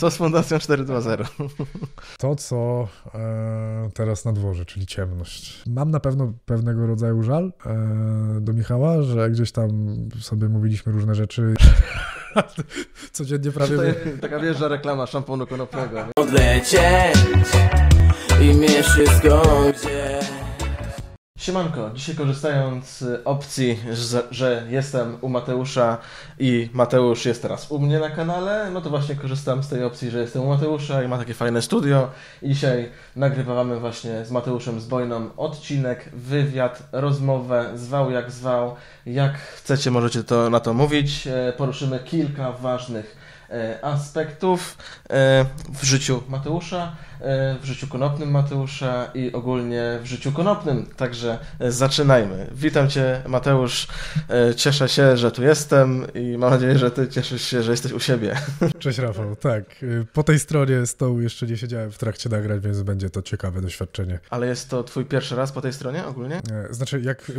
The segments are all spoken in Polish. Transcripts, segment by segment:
Co z Fundacją 4.2.0. To, co e, teraz na dworze, czyli ciemność. Mam na pewno pewnego rodzaju żal e, do Michała, że gdzieś tam sobie mówiliśmy różne rzeczy. Codziennie prawie... taka wieża reklama szamponu konopnego. Odlecieć i mnie Siemanko, dzisiaj korzystając z opcji, że, że, jestem u Mateusza i Mateusz jest teraz u mnie na kanale, no to właśnie korzystam z tej opcji, że jestem u Mateusza i ma takie fajne studio. I dzisiaj nagrywamy właśnie z Mateuszem Zbojną odcinek, wywiad, rozmowę, zwał jak zwał. Jak chcecie, możecie to, na to mówić. E, poruszymy kilka ważnych e, aspektów e, w życiu Mateusza E, w życiu konopnym Mateusza i ogólnie w życiu konopnym. Także e, zaczynajmy. Witam Cię, Mateusz. E, cieszę się, że tu jestem i mam nadzieję, że Ty cieszysz się, że jesteś u siebie. Cześć, Rafał. Tak. Po tej stronie stołu jeszcze nie siedziałem w trakcie nagrań, więc będzie to ciekawe doświadczenie. Ale jest to Twój pierwszy raz po tej stronie ogólnie? Znaczy, jak,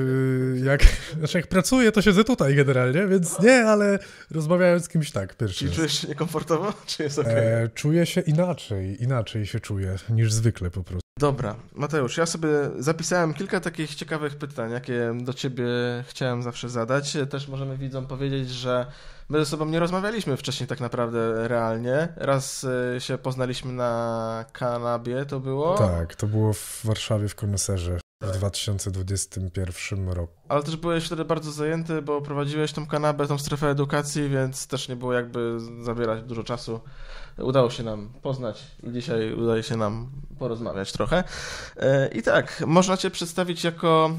jak, znaczy jak pracuję, to siedzę tutaj generalnie, więc nie, ale rozmawiałem z kimś tak pierwszy I raz. czujesz się niekomfortowo, czy jest ok Czuję się inaczej, inaczej się czuję niż zwykle po prostu. Dobra, Mateusz, ja sobie zapisałem kilka takich ciekawych pytań, jakie do ciebie chciałem zawsze zadać. Też możemy widzom powiedzieć, że my ze sobą nie rozmawialiśmy wcześniej tak naprawdę realnie. Raz y, się poznaliśmy na kanabie, to było? Tak, to było w Warszawie w Koneserze w 2021 roku. Ale też byłeś wtedy bardzo zajęty, bo prowadziłeś tą kanabę, tą strefę edukacji, więc też nie było jakby zabierać dużo czasu udało się nam poznać i dzisiaj udaje się nam porozmawiać trochę. E, I tak, można Cię przedstawić jako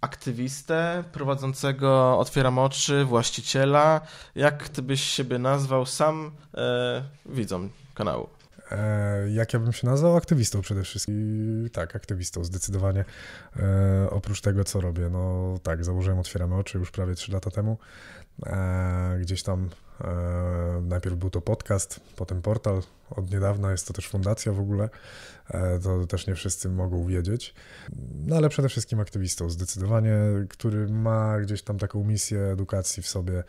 aktywistę, prowadzącego Otwieram Oczy, właściciela. Jak Ty byś siebie nazwał sam e, widzą kanału? E, jak ja bym się nazwał? Aktywistą przede wszystkim. tak, aktywistą zdecydowanie. E, oprócz tego, co robię. No tak, założyłem Otwieramy Oczy już prawie 3 lata temu. E, gdzieś tam e, najpierw był to podcast, potem portal. Od niedawna jest to też fundacja w ogóle. E, to też nie wszyscy mogą wiedzieć. No ale przede wszystkim aktywistą zdecydowanie, który ma gdzieś tam taką misję edukacji w sobie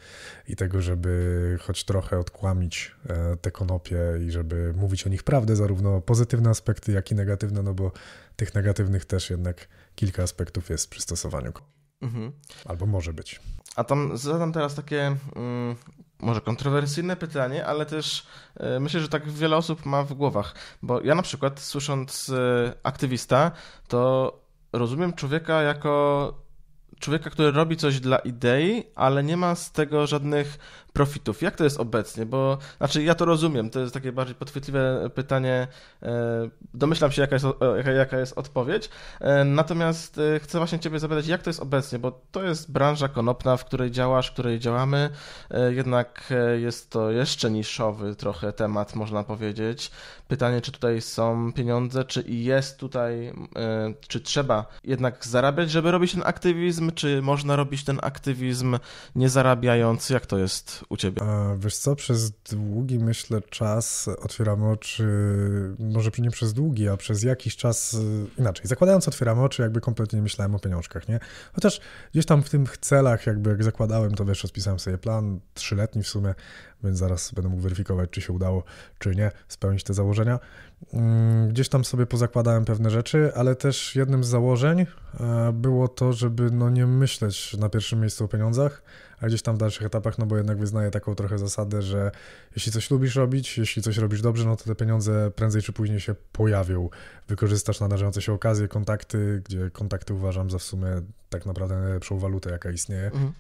i tego, żeby choć trochę odkłamić te konopie i żeby mówić o nich prawdę, zarówno pozytywne aspekty, jak i negatywne, no bo tych negatywnych też jednak kilka aspektów jest w przystosowaniu. Mhm. Albo może być. A tam zadam teraz takie mm, może kontrowersyjne pytanie, ale też y, myślę, że tak wiele osób ma w głowach. Bo ja na przykład słysząc y, aktywista, to rozumiem człowieka jako człowieka, który robi coś dla idei, ale nie ma z tego żadnych profitów. Jak to jest obecnie? Bo, znaczy, ja to rozumiem, to jest takie bardziej podchwytliwe pytanie. E, domyślam się, jaka jest, e, jaka jest odpowiedź. E, natomiast chcę właśnie Ciebie zapytać, jak to jest obecnie? Bo to jest branża konopna, w której działasz, w której działamy. Jednak jest to jeszcze niszowy trochę temat, można powiedzieć. Pytanie, czy tutaj są pieniądze, czy jest tutaj, czy trzeba jednak zarabiać, żeby robić ten aktywizm, czy można robić ten aktywizm nie zarabiając? Jak to jest u ciebie? A, wiesz co, przez długi, myślę, czas otwieramy oczy, może nie przez długi, a przez jakiś czas e, inaczej. Zakładając otwieramy oczy, jakby kompletnie nie myślałem o pieniążkach, nie? Chociaż gdzieś tam w tych celach, jakby jak zakładałem, to wiesz, rozpisałem sobie plan, trzyletni w sumie, więc zaraz będę mógł weryfikować, czy się udało, czy nie, spełnić te założenia. Mm, gdzieś tam sobie pozakładałem pewne rzeczy, ale też jednym z założeń e, było to, żeby no nie myśleć na pierwszym miejscu o pieniądzach, a gdzieś tam w dalszych etapach, no bo jednak wyznaję taką trochę zasadę, że jeśli coś lubisz robić, jeśli coś robisz dobrze, no to te pieniądze prędzej czy później się pojawią. Wykorzystasz nadarzające się okazje, kontakty, gdzie kontakty uważam za w sumie tak naprawdę najlepszą walutę, jaka istnieje. Mhm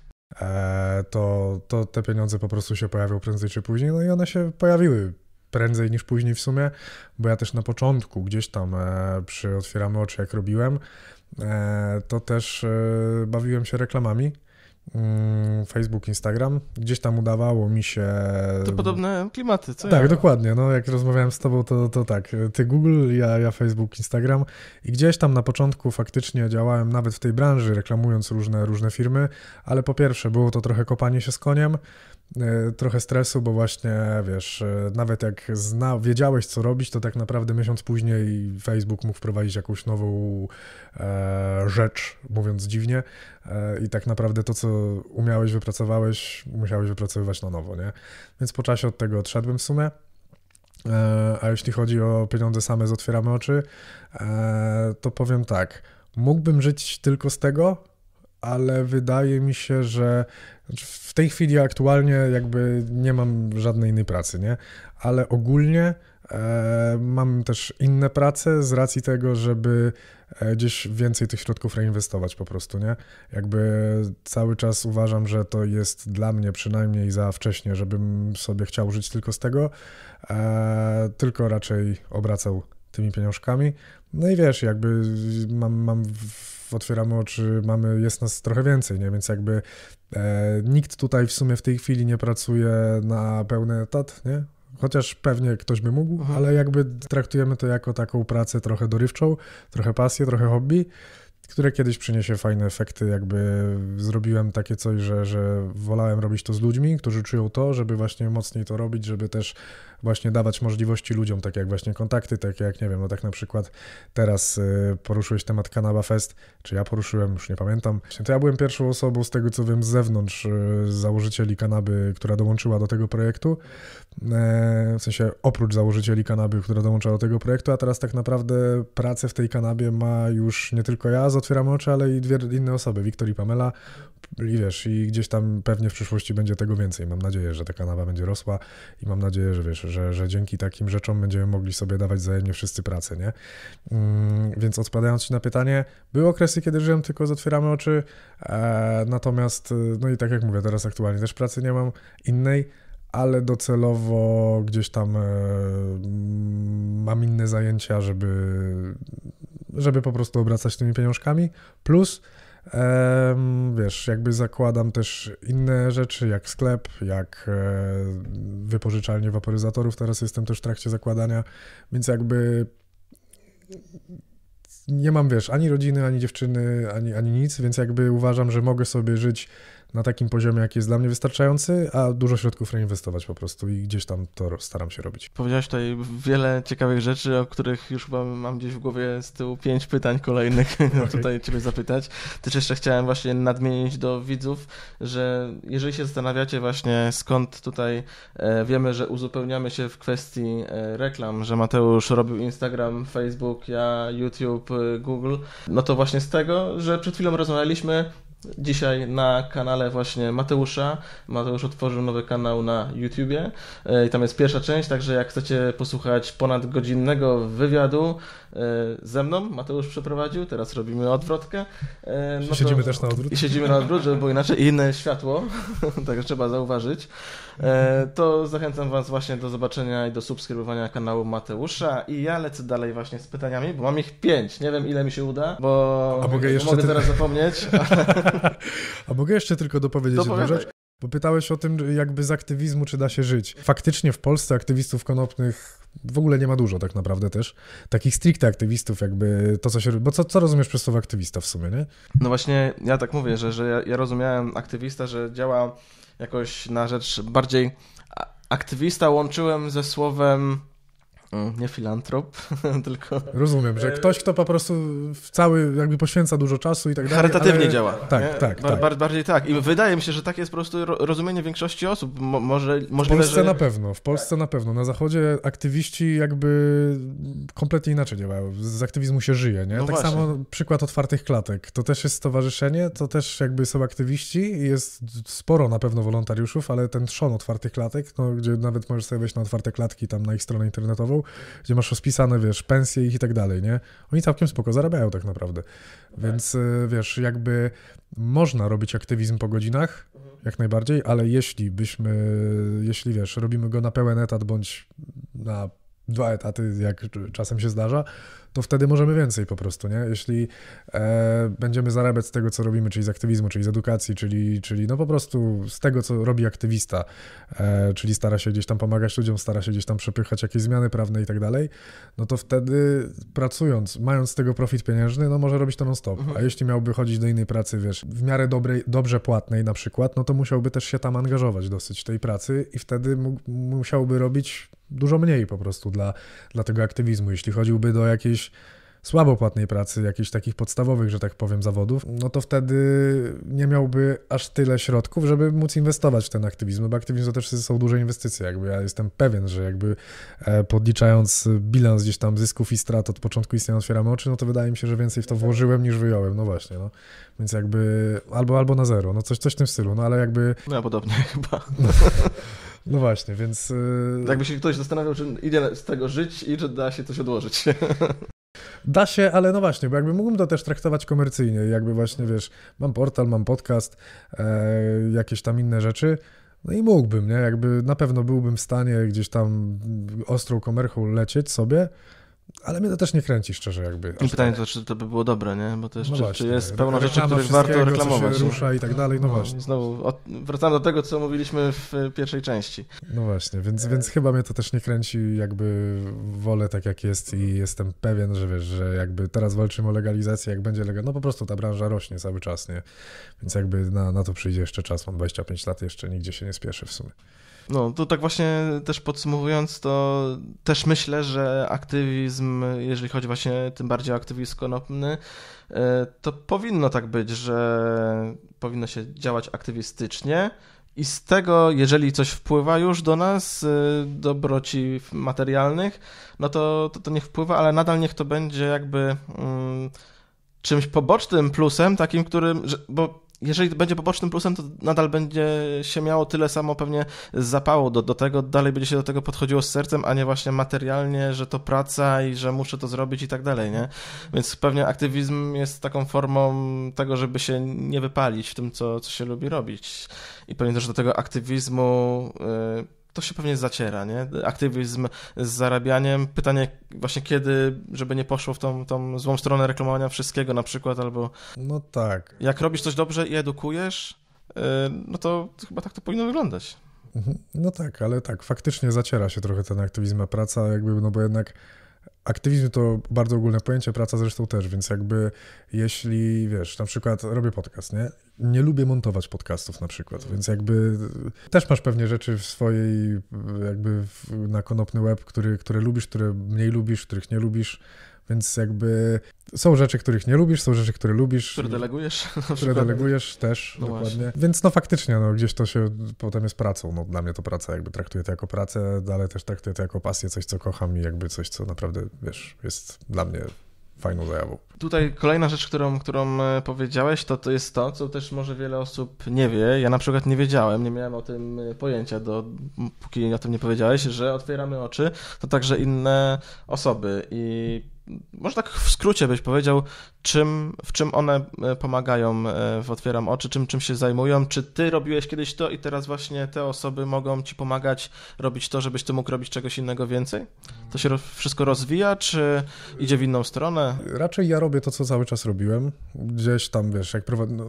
e, to, to te pieniądze po prostu się pojawią prędzej czy później. No i one się pojawiły prędzej niż później w sumie, bo ja też na początku gdzieś tam e, przy Otwieramy Oczy, jak robiłem, e, to też bawiłem się reklamami. Mm, Facebook, Instagram. Gdzieś tam udawało mi się. To podobne klimaty, co? Tak, ja? dokładnie. No, jak rozmawiałem z tobą, to, to tak. Ty Google, ja, ja Facebook, Instagram. I gdzieś tam na początku faktycznie działałem nawet w tej branży, reklamując różne, różne firmy, ale po pierwsze, było to trochę kopanie się z koniem. E, trochę stresu, bo właśnie wiesz, e, nawet jak zna, wiedziałeś co robić, to tak naprawdę miesiąc później Facebook mógł wprowadzić jakąś nową e, rzecz, mówiąc dziwnie, e, i tak naprawdę to, co umiałeś, wypracowałeś, musiałeś wypracowywać na nowo, nie? Więc po czasie od tego odszedłem w sumie. E, a jeśli chodzi o pieniądze same z Otwieramy Oczy, e, to powiem tak, mógłbym żyć tylko z tego, ale wydaje mi się, że znaczy w tej chwili aktualnie jakby nie mam żadnej innej pracy, nie? Ale ogólnie e, mam też inne prace z racji tego, żeby e, gdzieś więcej tych środków reinwestować po prostu, nie? Jakby cały czas uważam, że to jest dla mnie przynajmniej za wcześnie, żebym sobie chciał żyć tylko z tego, e, tylko raczej obracał tymi pieniążkami. No i wiesz, jakby mam, mam otwieramy oczy, mamy, jest nas trochę więcej, nie? Więc jakby e, nikt tutaj w sumie w tej chwili nie pracuje na pełny etat, nie? Chociaż pewnie ktoś by mógł, Aha. Mhm. ale jakby traktujemy to jako taką pracę trochę dorywczą, trochę pasję, trochę hobby które kiedyś przyniesie fajne efekty. Jakby zrobiłem takie coś, że, że wolałem robić to z ludźmi, którzy czują to, żeby właśnie mocniej to robić, żeby też właśnie dawać możliwości ludziom, tak jak właśnie kontakty, tak jak, nie wiem, no tak na przykład teraz y, poruszyłeś temat Kanaba Fest, czy ja poruszyłem, już nie pamiętam. To ja byłem pierwszą osobą, z tego co wiem, z zewnątrz y, założycieli Kanaby, która dołączyła do tego projektu. E, w sensie oprócz założycieli kanabie, które dołącza do tego projektu, a teraz tak naprawdę pracę w tej kanabie ma już nie tylko ja z Otwieramy Oczy, ale i dwie inne osoby, Wiktor i Pamela i wiesz, i gdzieś tam pewnie w przyszłości będzie tego więcej. Mam nadzieję, że ta kanaba będzie rosła i mam nadzieję, że wiesz, że, że dzięki takim rzeczom będziemy mogli sobie dawać wzajemnie wszyscy pracę, nie? Mm, więc odpowiadając Ci na pytanie, były okresy, kiedy żyłem tylko z Otwieramy Oczy, e, natomiast, no i tak jak mówię, teraz aktualnie też pracy nie mam innej, ale docelowo gdzieś tam e, mam inne zajęcia, żeby, żeby po prostu obracać tymi pieniążkami. Plus, wiesz, jakby zakładam też inne rzeczy, jak sklep, jak e, wypożyczalnie waporyzatorów. Teraz jestem też w trakcie zakładania, więc jakby nie mam, wiesz, ani rodziny, ani dziewczyny, ani, ani nic, więc jakby uważam, że mogę sobie żyć na takim poziomie, jaki jest dla mnie wystarczający, a dużo środków reinwestować po prostu i gdzieś tam to staram się robić. Powiedziałeś tutaj wiele ciekawych rzeczy, o których już chyba mam gdzieś w głowie z tyłu pięć pytań kolejnych no, okay. tutaj ciebie zapytać. Też jeszcze chciałem właśnie nadmienić do widzów, że jeżeli się zastanawiacie właśnie skąd tutaj e, wiemy, że uzupełniamy się w kwestii e, reklam, że Mateusz robił Instagram, Facebook, ja YouTube, e, Google, no to właśnie z tego, że przed chwilą rozmawialiśmy, Dzisiaj na kanale właśnie Mateusza. Mateusz otworzył nowy kanał na YouTubie e, i tam jest pierwsza część, także jak chcecie posłuchać ponad godzinnego wywiadu e, ze mną, Mateusz przeprowadził, teraz robimy odwrotkę. E, no siedzimy też na odwrót. I siedzimy na odwrót, żeby było inaczej, inne światło, także trzeba zauważyć. To zachęcam Was właśnie do zobaczenia i do subskrybowania kanału Mateusza i ja lecę dalej właśnie z pytaniami, bo mam ich pięć, nie wiem ile mi się uda, bo A mogę, jeszcze mogę teraz zapomnieć. A mogę jeszcze tylko dopowiedzieć jedną rzecz? Bo pytałeś o tym, jakby z aktywizmu, czy da się żyć. Faktycznie w Polsce aktywistów konopnych w ogóle nie ma dużo tak naprawdę też. Takich stricte aktywistów jakby to, co się... Bo co, co rozumiesz przez słowo aktywista w sumie, nie? No właśnie ja tak mówię, że, że ja, ja rozumiałem aktywista, że działa jakoś na rzecz bardziej... Aktywista łączyłem ze słowem nie filantrop, tylko... Rozumiem, że e, ktoś, kto po prostu w cały jakby poświęca dużo czasu i tak dalej. Charytatywnie ale... działa. Tak, nie? tak, tak. Bar bardziej tak. I wydaje mi się, że takie jest po prostu rozumienie większości osób. Mo może, w Polsce że... na pewno, w Polsce tak. na pewno. Na Zachodzie aktywiści jakby kompletnie inaczej działają. Z aktywizmu się żyje, nie? No tak właśnie. samo przykład otwartych klatek. To też jest stowarzyszenie, to też jakby są aktywiści i jest sporo na pewno wolontariuszów, ale ten trzon otwartych klatek, no, gdzie nawet możesz sobie wejść na otwarte klatki tam na ich stronę internetową, gdzie masz rozpisane, wiesz, pensje ich i tak dalej, nie? Oni całkiem spoko zarabiają tak naprawdę. Więc tak. E, wiesz, jakby można robić aktywizm po godzinach, mhm. jak najbardziej, ale jeśli byśmy, jeśli wiesz, robimy go na pełen etat bądź na dwa etaty, jak czasem się zdarza, to wtedy możemy więcej po prostu, nie? Jeśli e, będziemy zarabiać z tego, co robimy, czyli z aktywizmu, czyli z edukacji, czyli, czyli no po prostu z tego, co robi aktywista, e, czyli stara się gdzieś tam pomagać ludziom, stara się gdzieś tam przepychać jakieś zmiany prawne i tak dalej, no to wtedy pracując, mając z tego profit pieniężny, no może robić to non-stop. Mhm. A jeśli miałby chodzić do innej pracy, wiesz, w miarę dobrej, dobrze płatnej na przykład, no to musiałby też się tam angażować dosyć tej pracy i wtedy mógł, musiałby robić dużo mniej po prostu dla, dla tego aktywizmu. Jeśli chodziłby do jakiejś jakiejś słabo płatnej pracy, jakichś takich podstawowych, że tak powiem, zawodów, no to wtedy nie miałby aż tyle środków, żeby móc inwestować w ten aktywizm, no bo aktywizm to też są duże inwestycje, jakby ja jestem pewien, że jakby e, podliczając bilans gdzieś tam zysków i strat od początku istnienia otwieramy oczy, no to wydaje mi się, że więcej w to włożyłem niż wyjąłem, no właśnie, no. Więc jakby albo, albo na zero, no coś, coś w tym stylu, no ale jakby... No podobnie chyba. No. No właśnie, więc. E, jakby się ktoś zastanawiał, czy idę z tego żyć i czy da się coś odłożyć. Da się, ale no właśnie, bo jakby mógłbym to też traktować komercyjnie, jakby właśnie, wiesz, mam portal, mam podcast, e, jakieś tam inne rzeczy, no i mógłbym, nie? Jakby na pewno byłbym w stanie gdzieś tam ostrą komerchą lecieć sobie, ale mnie to też nie kręci szczerze jakby. I pytanie to, czy to by było dobre, nie? Bo też, no czy, czy jest no, pełno rzeczy, których warto reklamować. Co rusza i tak dalej, no, no właśnie. Znowu wracamy do tego, co mówiliśmy w pierwszej części. No właśnie, więc, więc chyba mnie to też nie kręci, jakby wolę tak jak jest i jestem pewien, że wiesz, że jakby teraz walczymy o legalizację, jak będzie legal, no po prostu ta branża rośnie cały czas, nie? Więc jakby na, na to przyjdzie jeszcze czas, mam 25 lat, jeszcze nigdzie się nie spieszy w sumie. No, to tak właśnie też podsumowując, to też myślę, że aktywizm, jeżeli chodzi właśnie tym bardziej o aktywizm konopny, e, to powinno tak być, że powinno się działać aktywistycznie, i z tego, jeżeli coś wpływa już do nas, e, dobroci materialnych, no to, to, to niech wpływa, ale nadal niech to będzie jakby mm, czymś pobocznym plusem, takim, którym. Że, bo jeżeli będzie pobocznym plusem, to nadal będzie się miało tyle samo pewnie zapału do, do tego, dalej będzie się do tego podchodziło z sercem, a nie właśnie materialnie, że to praca i że muszę to zrobić i tak dalej, nie? Więc pewnie aktywizm jest taką formą tego, żeby się nie wypalić w tym, co, co się lubi robić. I pewnie też do tego aktywizmu... Yy, to się pewnie zaciera, nie? Aktywizm z zarabianiem. Pytanie właśnie kiedy, żeby nie poszło w tą, tą złą stronę reklamowania wszystkiego na przykład, albo... No tak. Jak robisz coś dobrze i edukujesz, y, no to chyba tak to powinno wyglądać. Mhm. No tak, ale tak, faktycznie zaciera się trochę ten aktywizm, a praca jakby, no bo jednak aktywizm to bardzo ogólne pojęcie, praca zresztą też, więc jakby jeśli, wiesz, na przykład robię podcast, nie? nie lubię montować podcastów na przykład, więc jakby też masz pewnie rzeczy w swojej, jakby na konopny łeb, który, które lubisz, które mniej lubisz, których nie lubisz. Więc jakby są rzeczy, których nie lubisz, są rzeczy, które lubisz. Które delegujesz. Które delegujesz też, no dokładnie. Właśnie. Więc no faktycznie, no, gdzieś to się potem jest pracą. No, dla mnie to praca, jakby traktuję to jako pracę, ale też traktuję to jako pasję, coś, co kocham i jakby coś, co naprawdę, wiesz, jest dla mnie fajną zajawą. Tutaj kolejna rzecz, którą, którą e, powiedziałeś, to, to jest to, co też może wiele osób nie wie. Ja na przykład nie wiedziałem, nie miałem o tym e, pojęcia, do, póki o tym nie powiedziałeś, że otwieramy oczy, to także inne osoby. I może tak w skrócie byś powiedział, czym, w czym one e, pomagają e, w Otwieram Oczy, czym, czym się zajmują, czy ty robiłeś kiedyś to i teraz właśnie te osoby mogą ci pomagać robić to, żebyś ty mógł robić czegoś innego więcej? To się wszystko rozwija, czy idzie w inną stronę? Raczej ja robię to, co cały czas robiłem. Gdzieś tam, wiesz, jak prowad... no,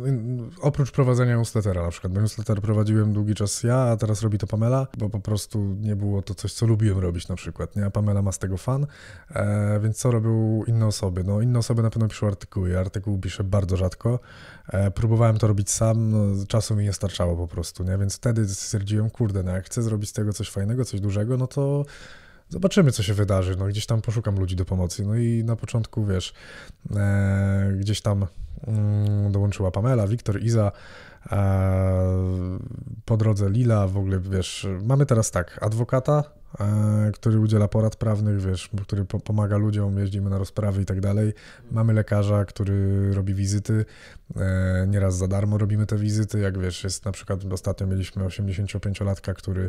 oprócz prowadzenia newslettera na przykład, bo newsletter prowadziłem długi czas ja, a teraz robi to Pamela, bo po prostu nie było to coś, co lubiłem robić na przykład, nie? A Pamela ma z tego fan, e, więc co robią inne osoby? No inne osoby na pewno piszą artykuły. Artykuł piszę bardzo rzadko. E, próbowałem to robić sam, no, czasu mi nie starczało po prostu, nie? więc wtedy stwierdziłem, kurde, no jak chcę zrobić z tego coś fajnego, coś dużego, no to zobaczymy, co się wydarzy. No, gdzieś tam poszukam ludzi do pomocy. No i na początku, wiesz, e, gdzieś tam mm, dołączyła Pamela, Wiktor, Iza, e, po drodze Lila, w ogóle, wiesz, mamy teraz tak, adwokata, E, który udziela porad prawnych, wiesz, który pomaga ludziom, jeździmy na rozprawy i tak dalej. Mamy lekarza, który robi wizyty, e, nieraz za darmo robimy te wizyty, jak wiesz, jest na przykład ostatnio mieliśmy 85-latka, który,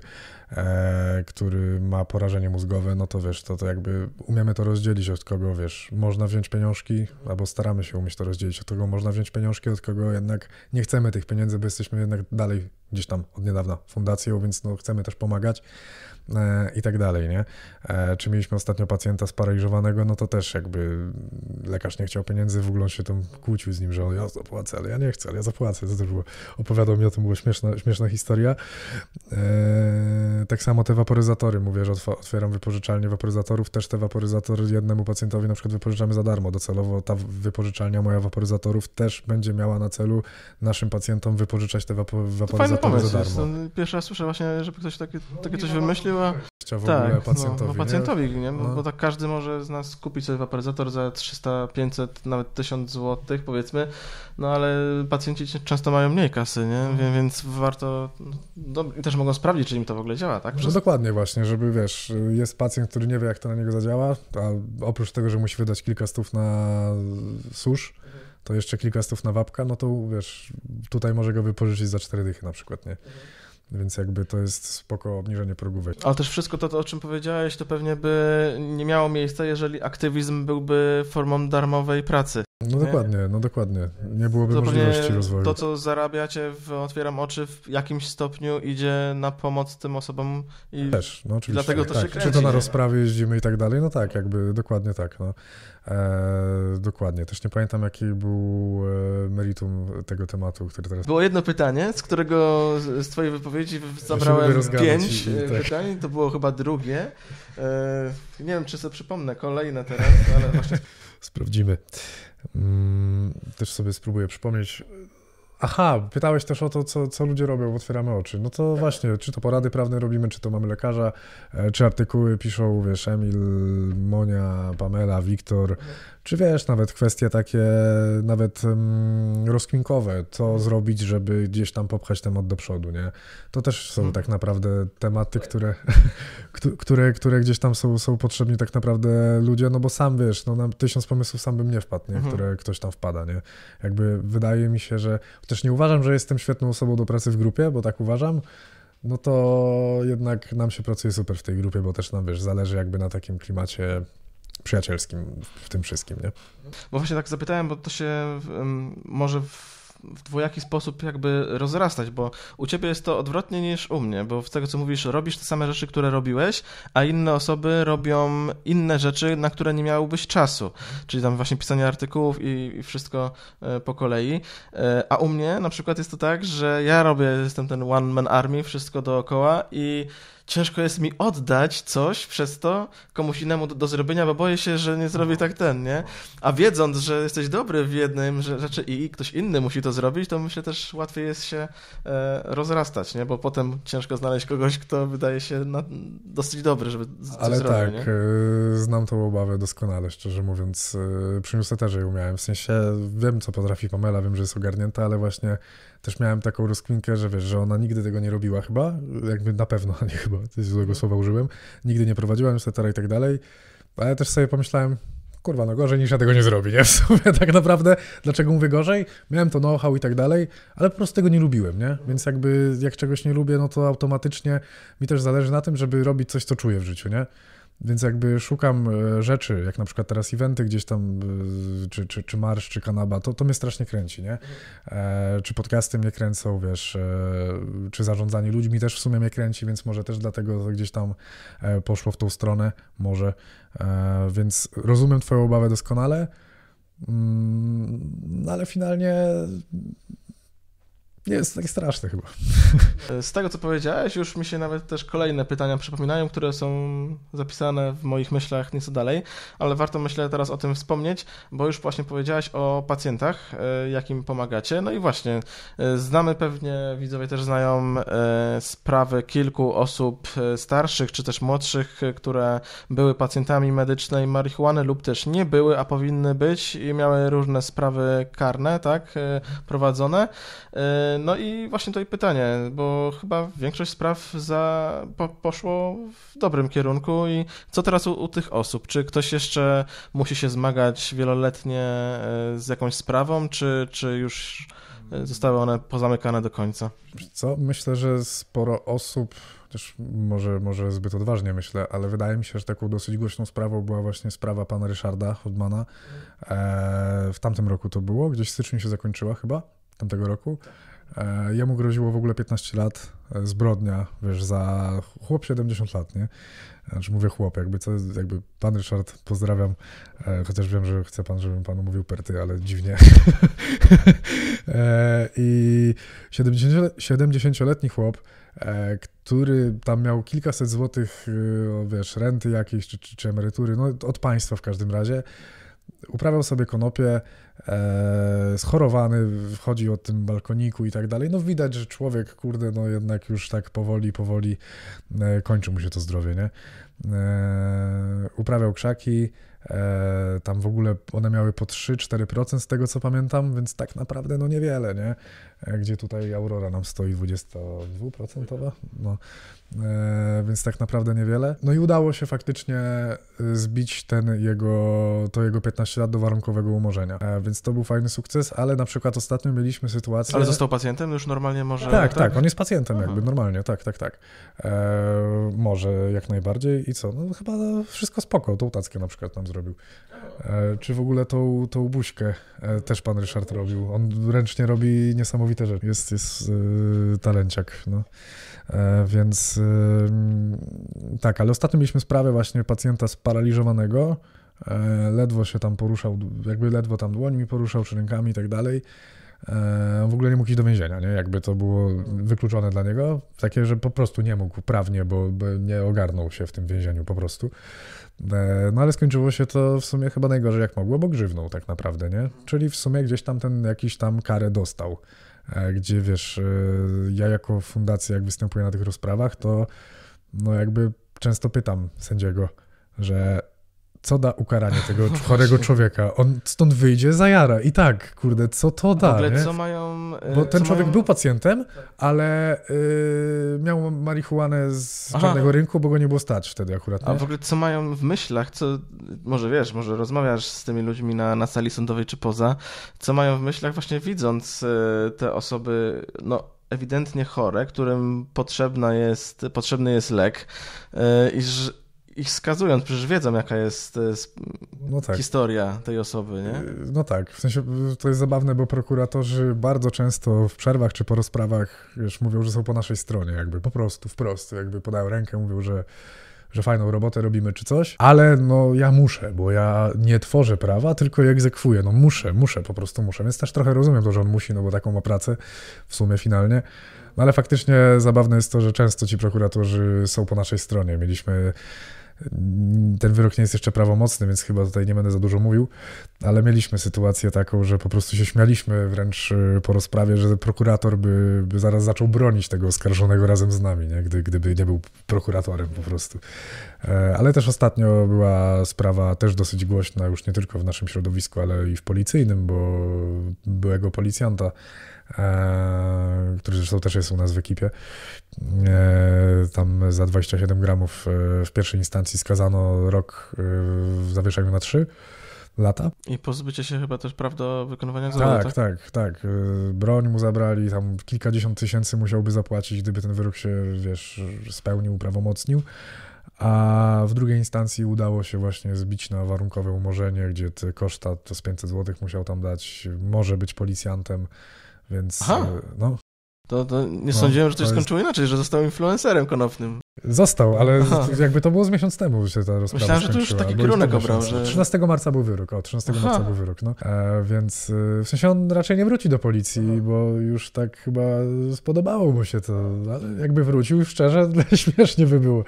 e, który ma porażenie mózgowe, no to wiesz, to, to jakby umiemy to rozdzielić od kogo, wiesz, można wziąć pieniążki, albo staramy się umieć to rozdzielić od kogo można wziąć pieniążki, od kogo jednak nie chcemy tych pieniędzy, bo jesteśmy jednak dalej gdzieś tam od niedawna fundacją, więc no chcemy też pomagać. E, i tak dalej, nie? E, czy mieliśmy ostatnio pacjenta sparaliżowanego, no to też jakby lekarz nie chciał pieniędzy, w ogóle on się tam kłócił z nim, że ja zapłacę, ale ja nie chcę, ale ja zapłacę. To było, opowiadał mi o tym, była śmieszna, śmieszna historia. E, tak samo te waporyzatory, mówię, że otwieram wypożyczalnię waporyzatorów, też te waporyzatory jednemu pacjentowi na przykład wypożyczamy za darmo, docelowo ta wypożyczalnia moja waporyzatorów też będzie miała na celu naszym pacjentom wypożyczać te wapo waporyzatory za darmo. Jest, no, pierwszy raz słyszę właśnie, żeby ktoś takie, takie coś wymyślił, była... w tak, ogóle pacjentowi. No, no pacjentowi, nie? nie? No, no. Bo tak każdy może z nas kupić sobie waparyzator za 300, 500, nawet 1000 zł, powiedzmy, no ale pacjenci często mają mniej kasy, nie? Mhm. Więc warto... No, też mogą sprawdzić, czy im to w ogóle działa, tak? Przez... No dokładnie właśnie, żeby wiesz, jest pacjent, który nie wie, jak to na niego zadziała, a oprócz tego, że musi wydać kilka stów na susz, to jeszcze kilka stów na wapka, no to wiesz, tutaj może go wypożyczyć za cztery dychy na przykład, nie? Mhm. Więc jakby to jest spoko obniżenie progu wejścia. Ale też wszystko to, to, o czym powiedziałeś, to pewnie by nie miało miejsca, jeżeli aktywizm byłby formą darmowej pracy. No dokładnie, no dokładnie. Nie byłoby Zupełnie możliwości rozwoju. To, co zarabiacie w Otwieram Oczy w jakimś stopniu idzie na pomoc tym osobom i Też, no oczywiście. dlatego to tak. się kręci. Czy to na rozprawie jeździmy i tak dalej? No tak, jakby dokładnie tak. No. E, dokładnie. Też nie pamiętam, jaki był e, meritum tego tematu, który teraz... Było jedno pytanie, z którego z twojej wypowiedzi zabrałem pięć e, tak. pytań. To było chyba drugie. E, nie wiem, czy sobie przypomnę kolejne teraz, ale właśnie... Sprawdzimy. Mm, też sobie spróbuję przypomnieć. Aha, pytałeś też o to, co, co ludzie robią, otwieramy oczy. No to właśnie, czy to porady prawne robimy, czy to mamy lekarza, e, czy artykuły piszą, wiesz, Emil, Monia, Pamela, Wiktor, czy wiesz, nawet kwestie takie, nawet mm, rozkwinkowe, rozkminkowe, co mhm. zrobić, żeby gdzieś tam popchać temat do przodu, nie? To też są mhm. tak naprawdę tematy, tak. które, które, które gdzieś tam są, są potrzebni tak naprawdę ludzie, no bo sam wiesz, no na tysiąc pomysłów sam bym nie wpadł, nie? Mhm. Które ktoś tam wpada, nie? Jakby wydaje mi się, że chociaż nie uważam, że jestem świetną osobą do pracy w grupie, bo tak uważam, no to jednak nam się pracuje super w tej grupie, bo też nam, wiesz, zależy jakby na takim klimacie przyjacielskim w tym wszystkim, nie? Bo właśnie tak zapytałem, bo to się może w w dwojaki sposób jakby rozrastać, bo u ciebie jest to odwrotnie niż u mnie, bo z tego co mówisz, robisz te same rzeczy, które robiłeś, a inne osoby robią inne rzeczy, na które nie miałbyś czasu, czyli tam właśnie pisanie artykułów i, i wszystko e, po kolei, e, a u mnie na przykład jest to tak, że ja robię, jestem ten one man army, wszystko dookoła i ciężko jest mi oddać coś przez to komuś innemu do, do zrobienia, bo boję się, że nie zrobi tak ten, nie? A wiedząc, że jesteś dobry w jednym rzeczy i ktoś inny musi to zrobić, to myślę też łatwiej jest się e, rozrastać, nie? Bo potem ciężko znaleźć kogoś, kto wydaje się na, dosyć dobry, żeby coś Ale tak, nie? E, znam tą obawę doskonale, szczerze mówiąc. E, przy też ją miałem, w sensie wiem, co potrafi Pamela, wiem, że jest ogarnięta, ale właśnie też miałem taką rozkwinkę, że wiesz, że ona nigdy tego nie robiła chyba, jakby na pewno, nie chyba, złego mhm. słowa użyłem, nigdy nie prowadziłem etc. i tak dalej, ale też sobie pomyślałem, kurwa, no gorzej niż ja tego nie zrobię, nie? W sumie tak naprawdę, dlaczego mówię gorzej? Miałem to know-how i tak dalej, ale po prostu tego nie lubiłem, nie? Mhm. Więc jakby jak czegoś nie lubię, no to automatycznie mi też zależy na tym, żeby robić coś, co czuję w życiu, nie? Więc jakby szukam e, rzeczy, jak na przykład teraz eventy gdzieś tam, e, czy, czy, czy marsz, czy kanaba, to, to mnie strasznie kręci, nie? E, czy podcasty mnie kręcą, wiesz, e, czy zarządzanie ludźmi też w sumie mnie kręci, więc może też dlatego gdzieś tam e, poszło w tą stronę, może. E, więc rozumiem twoją obawę doskonale, mm, no, ale finalnie nie jest tak straszne chyba. Z tego, co powiedziałeś, już mi się nawet też kolejne pytania przypominają, które są zapisane w moich myślach nieco dalej, ale warto myślę teraz o tym wspomnieć, bo już właśnie powiedziałeś o pacjentach, e, jakim pomagacie. No i właśnie, e, znamy pewnie, widzowie też znają e, sprawy kilku osób starszych czy też młodszych, które były pacjentami medycznej marihuany lub też nie były, a powinny być i miały różne sprawy karne, tak, prowadzone. No i właśnie tutaj pytanie, bo chyba większość spraw za, po, poszło w dobrym kierunku i co teraz u, u, tych osób? Czy ktoś jeszcze musi się zmagać wieloletnie e, z jakąś sprawą, czy, czy już zostały one pozamykane do końca? Co? Myślę, że sporo osób też może, może zbyt odważnie myślę, ale wydaje mi się, że taką dosyć głośną sprawą była właśnie sprawa pana Ryszarda Hodmana. E, w tamtym roku to było, gdzieś w styczniu się zakończyła chyba, tamtego roku. E, jemu groziło w ogóle 15 lat e, zbrodnia, wiesz, za chłop 70 lat, nie? Znaczy mówię chłop, jakby, co, jakby pan Ryszard, pozdrawiam, e, chociaż wiem, że chce pan, żebym panu mówił perty, ale dziwnie. I 70-letni chłop, który tam miał kilkaset złotych, wiesz, renty jakiejś, czy, czy, czy emerytury, no od państwa w każdym razie, uprawiał sobie konopie, e, schorowany, wchodzi od tym balkoniku i tak dalej. No widać, że człowiek, kurde, no jednak już tak powoli, powoli e, kończy mu się to zdrowie, nie? E, uprawiał krzaki, e, tam w ogóle one miały po 3-4% z tego, co pamiętam, więc tak naprawdę no niewiele, nie? E, gdzie tutaj Aurora nam stoi 22%, no, e, więc tak naprawdę niewiele. No i udało się faktycznie e, zbić ten jego, to jego 15 lat do warunkowego umorzenia, więc to był fajny sukces, ale na przykład ostatnio mieliśmy sytuację... Ale został pacjentem? Już normalnie może... Tak, tak, tak on jest pacjentem Aha. jakby, normalnie, tak, tak, tak. E, może jak najbardziej i co? No chyba wszystko spoko, tą tackę na przykład nam zrobił. czy w ogóle tą, tą buźkę też pan Ryszard robił. On ręcznie robi niesamowite niesamowite rzeczy. Jest, jest yy, talenciak. No. E, więc yy, tak, ale ostatnio mieliśmy sprawę właśnie pacjenta sparaliżowanego. E, ledwo się tam poruszał, jakby ledwo tam dłońmi poruszał, czy rękami i tak dalej. E, w ogóle nie mógł iść do więzienia, nie? jakby to było wykluczone dla niego. Takie, że po prostu nie mógł prawnie, bo, bo nie ogarnął się w tym więzieniu po prostu. no ale skończyło się to w sumie chyba najgorzej jak mogło, bo grzywnął tak naprawdę, nie? Czyli w sumie gdzieś tam ten jakiś tam karę dostał. E, gdzie wiesz, e, ja jako fundacja jak występuję na tych rozprawach, to no jakby często pytam sędziego, że co da ukaranie tego no chorego człowieka? On stąd wyjdzie, zajara. I tak, kurde, co to da? W ogóle, co mają... E, bo ten człowiek mają... był pacjentem, ale yy, miał marihuanę z Aha. czarnego rynku, bo go nie było stać wtedy akurat. Nie? A w ogóle co mają w myślach? Co, może wiesz, może rozmawiasz z tymi ludźmi na, na sali sądowej czy poza, co mają w myślach właśnie widząc e, te osoby, no ewidentnie chore, którym potrzebna jest, potrzebny jest lek e, i że ich skazując, przecież wiedzą, jaka jest, e, no tak. historia tej osoby, nie? E, no tak, w sensie e, to jest zabawne, bo prokuratorzy bardzo często w przerwach czy po rozprawach już mówią, że są po naszej stronie, jakby po prostu, wprost, jakby podają rękę, mówią, że że fajną robotę robimy czy coś, ale no ja muszę, bo ja nie tworzę prawa, tylko je egzekwuję. No muszę, muszę, po prostu muszę. Więc też trochę rozumiem to, że on musi, no bo taką ma pracę w sumie finalnie. No ale faktycznie zabawne jest to, że często ci prokuratorzy są po naszej stronie. Mieliśmy ten wyrok nie jest jeszcze prawomocny, więc chyba tutaj nie będę za dużo mówił ale mieliśmy sytuację taką, że po prostu się śmialiśmy wręcz y, po rozprawie, że prokurator by, by zaraz zaczął bronić tego oskarżonego razem z nami, nie? Gdy, gdyby nie był prokuratorem po prostu. E, ale też ostatnio była sprawa też dosyć głośna, już nie tylko w naszym środowisku, ale i w policyjnym, bo byłego policjanta, e, który zresztą też jest u nas w ekipie, e, tam za 27 gramów w pierwszej instancji skazano rok w zawieszeniu na 3 lata. I pozbycie się chyba też praw do wykonywania zawodu. Tak, tak, tak. tak. Y, broń mu zabrali, tam kilkadziesiąt tysięcy musiałby zapłacić, gdyby ten wyrok się, wiesz, spełnił, prawomocnił. A w drugiej instancji udało się właśnie zbić na warunkowe umorzenie, gdzie te koszta to z 500 zł musiał tam dać, może być policjantem, więc Aha. no to, to nie no, sądziłem, że to się jest... skończyło inaczej, że został influencerem konopnym. Został, ale Aha. jakby to było z miesiąc temu, że się ta rozprawa Myślałem, że to już taki kierunek obrał. Że... 13 marca był wyrok, o, 13 Aha. marca był wyrok, no. E, więc y, w sensie on raczej nie wróci do policji, Aha. bo już tak chyba spodobało mu się to, ale jakby wrócił, szczerze, śmiesznie by było.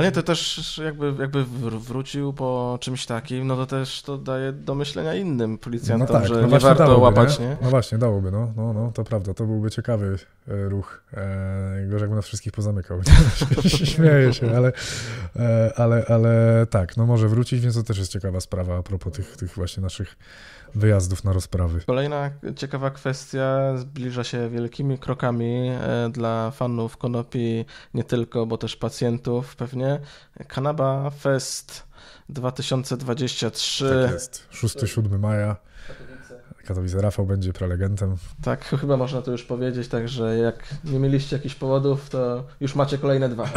Ale nie, to też jakby, jakby wrócił po czymś takim, no to też to daje do myślenia innym policjantom, no tak, że no nie warto dałoby, łapać, nie? nie? No właśnie, dałoby, no, no, no, to prawda, to byłby ciekawy e, ruch. E, gorzej jakby nas wszystkich pozamykał. Śmieję się, ale, e, ale, ale tak, no może wrócić, więc to też jest ciekawa sprawa a propos tych, tych właśnie naszych wyjazdów na rozprawy. Kolejna ciekawa kwestia zbliża się wielkimi krokami e, dla fanów konopi, nie tylko, bo też pacjentów pewnie. Kanaba Fest 2023. Tak jest, 6-7 maja. Katowice Rafał będzie prelegentem. Tak, chyba można to już powiedzieć, także jak nie mieliście jakichś powodów, to już macie kolejne dwa,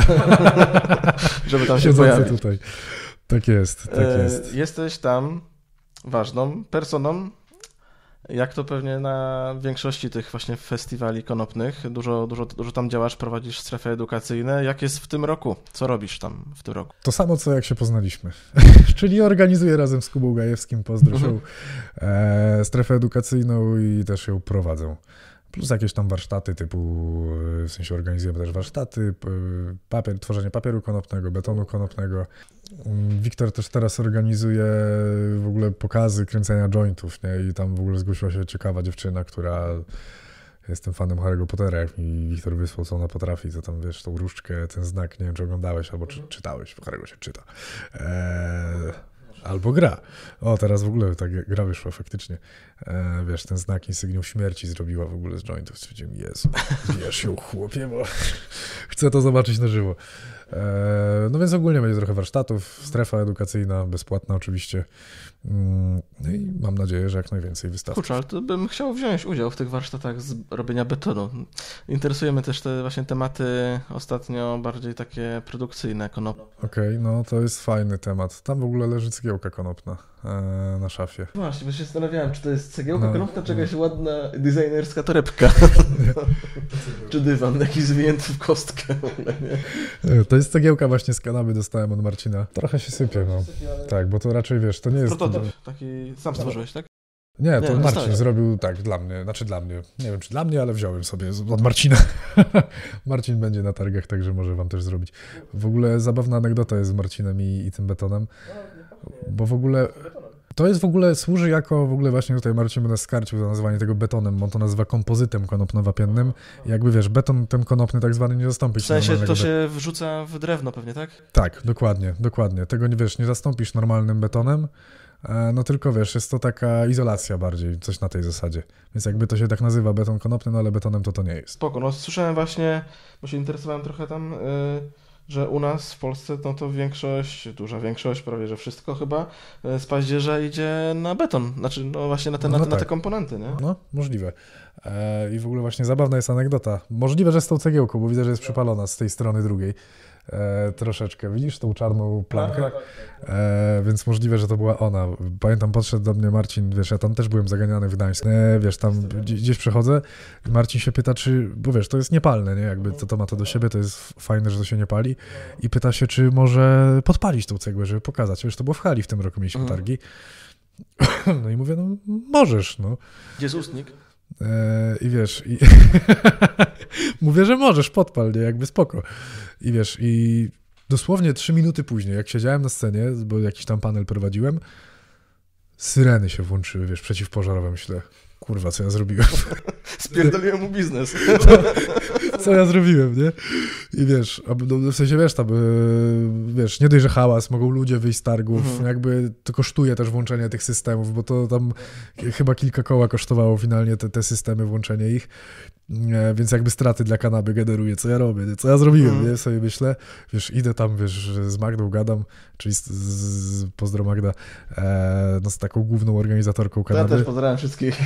żeby tam się Siedzący pojawić. tutaj. Tak jest, tak e, jest. Jesteś tam ważną personą. Jak to pewnie na większości tych właśnie festiwali konopnych, dużo, dużo, dużo tam działasz, prowadzisz strefy edukacyjne. Jak jest w tym roku? Co robisz tam w tym roku? To samo, co jak się poznaliśmy. Czyli organizuję razem z Kubą Gajewskim, pozdrowił, mhm. e, strefę edukacyjną i też ją prowadzę plus jakieś tam warsztaty typu, e, w sensie organizujemy też warsztaty, e, papier, tworzenie papieru konopnego, betonu konopnego. Mm, Wiktor też teraz organizuje w ogóle pokazy kręcenia jointów, nie? I tam w ogóle zgłosiła się ciekawa dziewczyna, która jestem fanem Harry'ego Pottera, jak mi Wiktor wysłał, co ona potrafi, to tam, wiesz, tą różdżkę, ten znak, nie wiem, czy oglądałeś albo czy, czytałeś, bo Harry'ego się czyta. Eee Albo gra. O, teraz w ogóle ta gra wyszła faktycznie. E, wiesz, ten znak insygniów śmierci zrobiła w ogóle z jointów. Stwierdziłem, Jezu, wiesz ją chłopie, bo chcę to zobaczyć na żywo. E, no więc ogólnie będzie trochę warsztatów, strefa edukacyjna, bezpłatna oczywiście. Mm, no i mam nadzieję, że jak najwięcej wystaw. Kurczę, ale to bym chciał wziąć udział w tych warsztatach z robienia betonu. Interesujemy też te właśnie tematy ostatnio bardziej takie produkcyjne, konopne. Okej, okay, no to jest fajny temat. Tam w ogóle leży cegiełka konopna. E, na szafie. Właśnie, bo się zastanawiałem, czy to jest cegiełka, no, krąpka, czy jakaś no. ładna designerska torebka. czy dywan jakiś zwinięty w kostkę. E, to jest cegiełka właśnie z kanapy dostałem od Marcina. Trochę się sypie, no. Tak, bo to raczej, wiesz, to nie jest... Prototyp taki sam stworzyłeś, tak? Nie, to nie, Marcin zrobił tak dla mnie, znaczy dla mnie. Nie wiem czy dla mnie, ale wziąłem sobie od Marcina. Marcin będzie na targach, także może wam też zrobić. W ogóle zabawna anegdota jest z Marcinem i, i tym betonem. Bo w ogóle to jest w ogóle, służy jako, w ogóle właśnie tutaj Marcin będę skarcił za nazwanie tego betonem, bo on to nazywa kompozytem konopno-wapiennym. Jakby wiesz, beton ten konopny tak zwany nie zastąpić. W sensie to się wrzuca w drewno pewnie, tak? Tak, dokładnie, dokładnie. Tego nie wiesz, nie zastąpisz normalnym betonem, e, no tylko wiesz, jest to taka izolacja bardziej, coś na tej zasadzie. Więc jakby to się tak nazywa beton konopny, no ale betonem to to nie jest. Spoko, no słyszałem właśnie, bo się interesowałem trochę tam... Yy że u nas w Polsce no to większość, duża większość, prawie że wszystko chyba e, z paździerza idzie na beton, znaczy no właśnie na te, no na, tak. na, te komponenty, nie? No, możliwe. E, I w ogóle właśnie zabawna jest anegdota. Możliwe, że z tą cegiełką, bo widzę, że jest tak. przypalona z tej strony drugiej e, troszeczkę. Widzisz tą czarną plankę? Tak, tak, tak, E, więc możliwe, że to była ona. Pamiętam, podszedł do mnie Marcin, wiesz, ja tam też byłem zaganiany w Gdańsku, e, wiesz, tam gdzieś, gdzieś przechodzę Marcin się pyta, czy, bo wiesz, to jest niepalne, nie, jakby to, to ma to do siebie, to jest fajne, że to się nie pali i pyta się, czy może podpalić tą cegłę, żeby pokazać. Wiesz, to było w Hali w tym roku, mieliśmy mhm. targi. No i mówię, no możesz, no. Gdzie jest ustnik? Yy, I wiesz, i mówię, że możesz, podpal, nie? Jakby spoko. I wiesz, i dosłownie trzy minuty później, jak siedziałem na scenie, bo jakiś tam panel prowadziłem, syreny się włączyły, wiesz, przeciwpożarowe, myślę kurwa, co ja zrobiłem. Spierdoliłem mu biznes. Co, ja zrobiłem, nie? I wiesz, no, w sensie wiesz, tam, e, wiesz, nie dość, że hałas, mogą ludzie wyjść z targów, mhm. jakby to kosztuje też włączenie tych systemów, bo to tam chyba kilka koła kosztowało finalnie te, te systemy, włączenie ich. E, więc jakby straty dla kanapy generuje, co ja robię, co ja zrobiłem, mm. nie? Sobie myślę, wiesz, idę tam, wiesz, z Magdą gadam, czyli z, z, pozdro Magda, e, no z taką główną organizatorką kanapy. Ja też pozdrawiam wszystkich.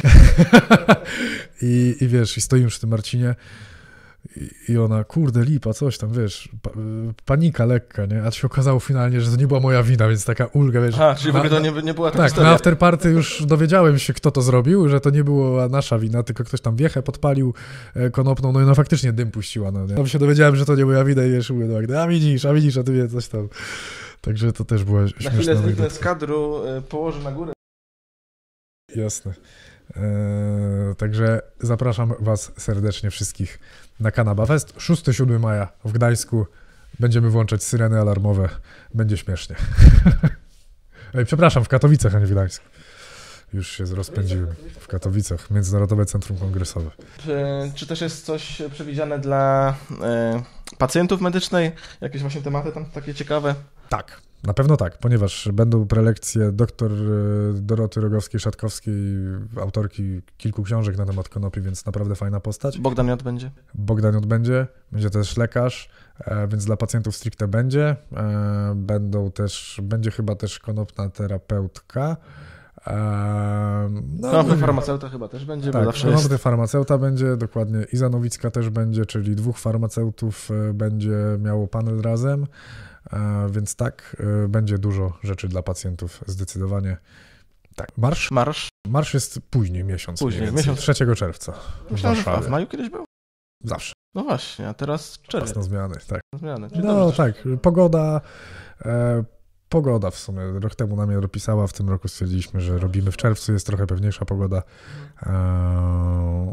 I, I wiesz, i stoimy przy tym Marcinie, i ona, kurde, lipa, coś tam, wiesz, panika lekka, nie? A się okazało finalnie, że to nie była moja wina, więc taka ulga, wiesz. Aha, czyli w ogóle to nie, nie była ta Tak, historia. na afterparty już dowiedziałem się, kto to zrobił, że to nie była nasza wina, tylko ktoś tam wiechę podpalił e, konopną, no i ona faktycznie dym puściła, no nie? Tam się dowiedziałem, że to nie moja wina i wiesz, mówię, no, a widzisz, a widzisz, a ty wie, coś tam. Także to też była śmieszna Na chwilę zniknę z kadru, e, położę na górę. Jasne. Eee, także zapraszam was serdecznie wszystkich na Kanaba Fest 6-7 maja w Gdańsku. Będziemy włączać syreny alarmowe. Będzie śmiesznie. Ej, przepraszam, w Katowicach, a nie w Gdańsku. Już się rozpędziłem. W Katowicach, Międzynarodowe Centrum Kongresowe. Czy, czy też jest coś przewidziane dla y, pacjentów medycznych? Jakieś właśnie tematy tam takie ciekawe? Tak. Na pewno tak, ponieważ będą prelekcje dr e, Doroty Rogowskiej-Szatkowskiej, autorki kilku książek na temat konopi, więc naprawdę fajna postać. Bogdan Jot będzie. Bogdan Jot będzie, będzie też lekarz, e, więc dla pacjentów stricte będzie. E, będą też, będzie chyba też konopna terapeutka. No, konopny no, farmaceuta chyba też będzie, tak, bo zawsze jest. farmaceuta będzie, dokładnie. Iza Nowicka też będzie, czyli dwóch farmaceutów będzie miało panel razem. E, więc tak, e, będzie dużo rzeczy dla pacjentów zdecydowanie. Tak. Marsz? Marsz. Marsz jest później miesiąc. Później, miesiąc. 3 czerwca. Myślałem, w, w maju kiedyś był? Zawsze. No właśnie, a teraz czerwiec. Czas na zmiany, tak. Na zmiany. no tak, pogoda. E, pogoda w sumie. Rok temu nam je dopisała, w tym roku stwierdziliśmy, że robimy w czerwcu, jest trochę pewniejsza pogoda. E,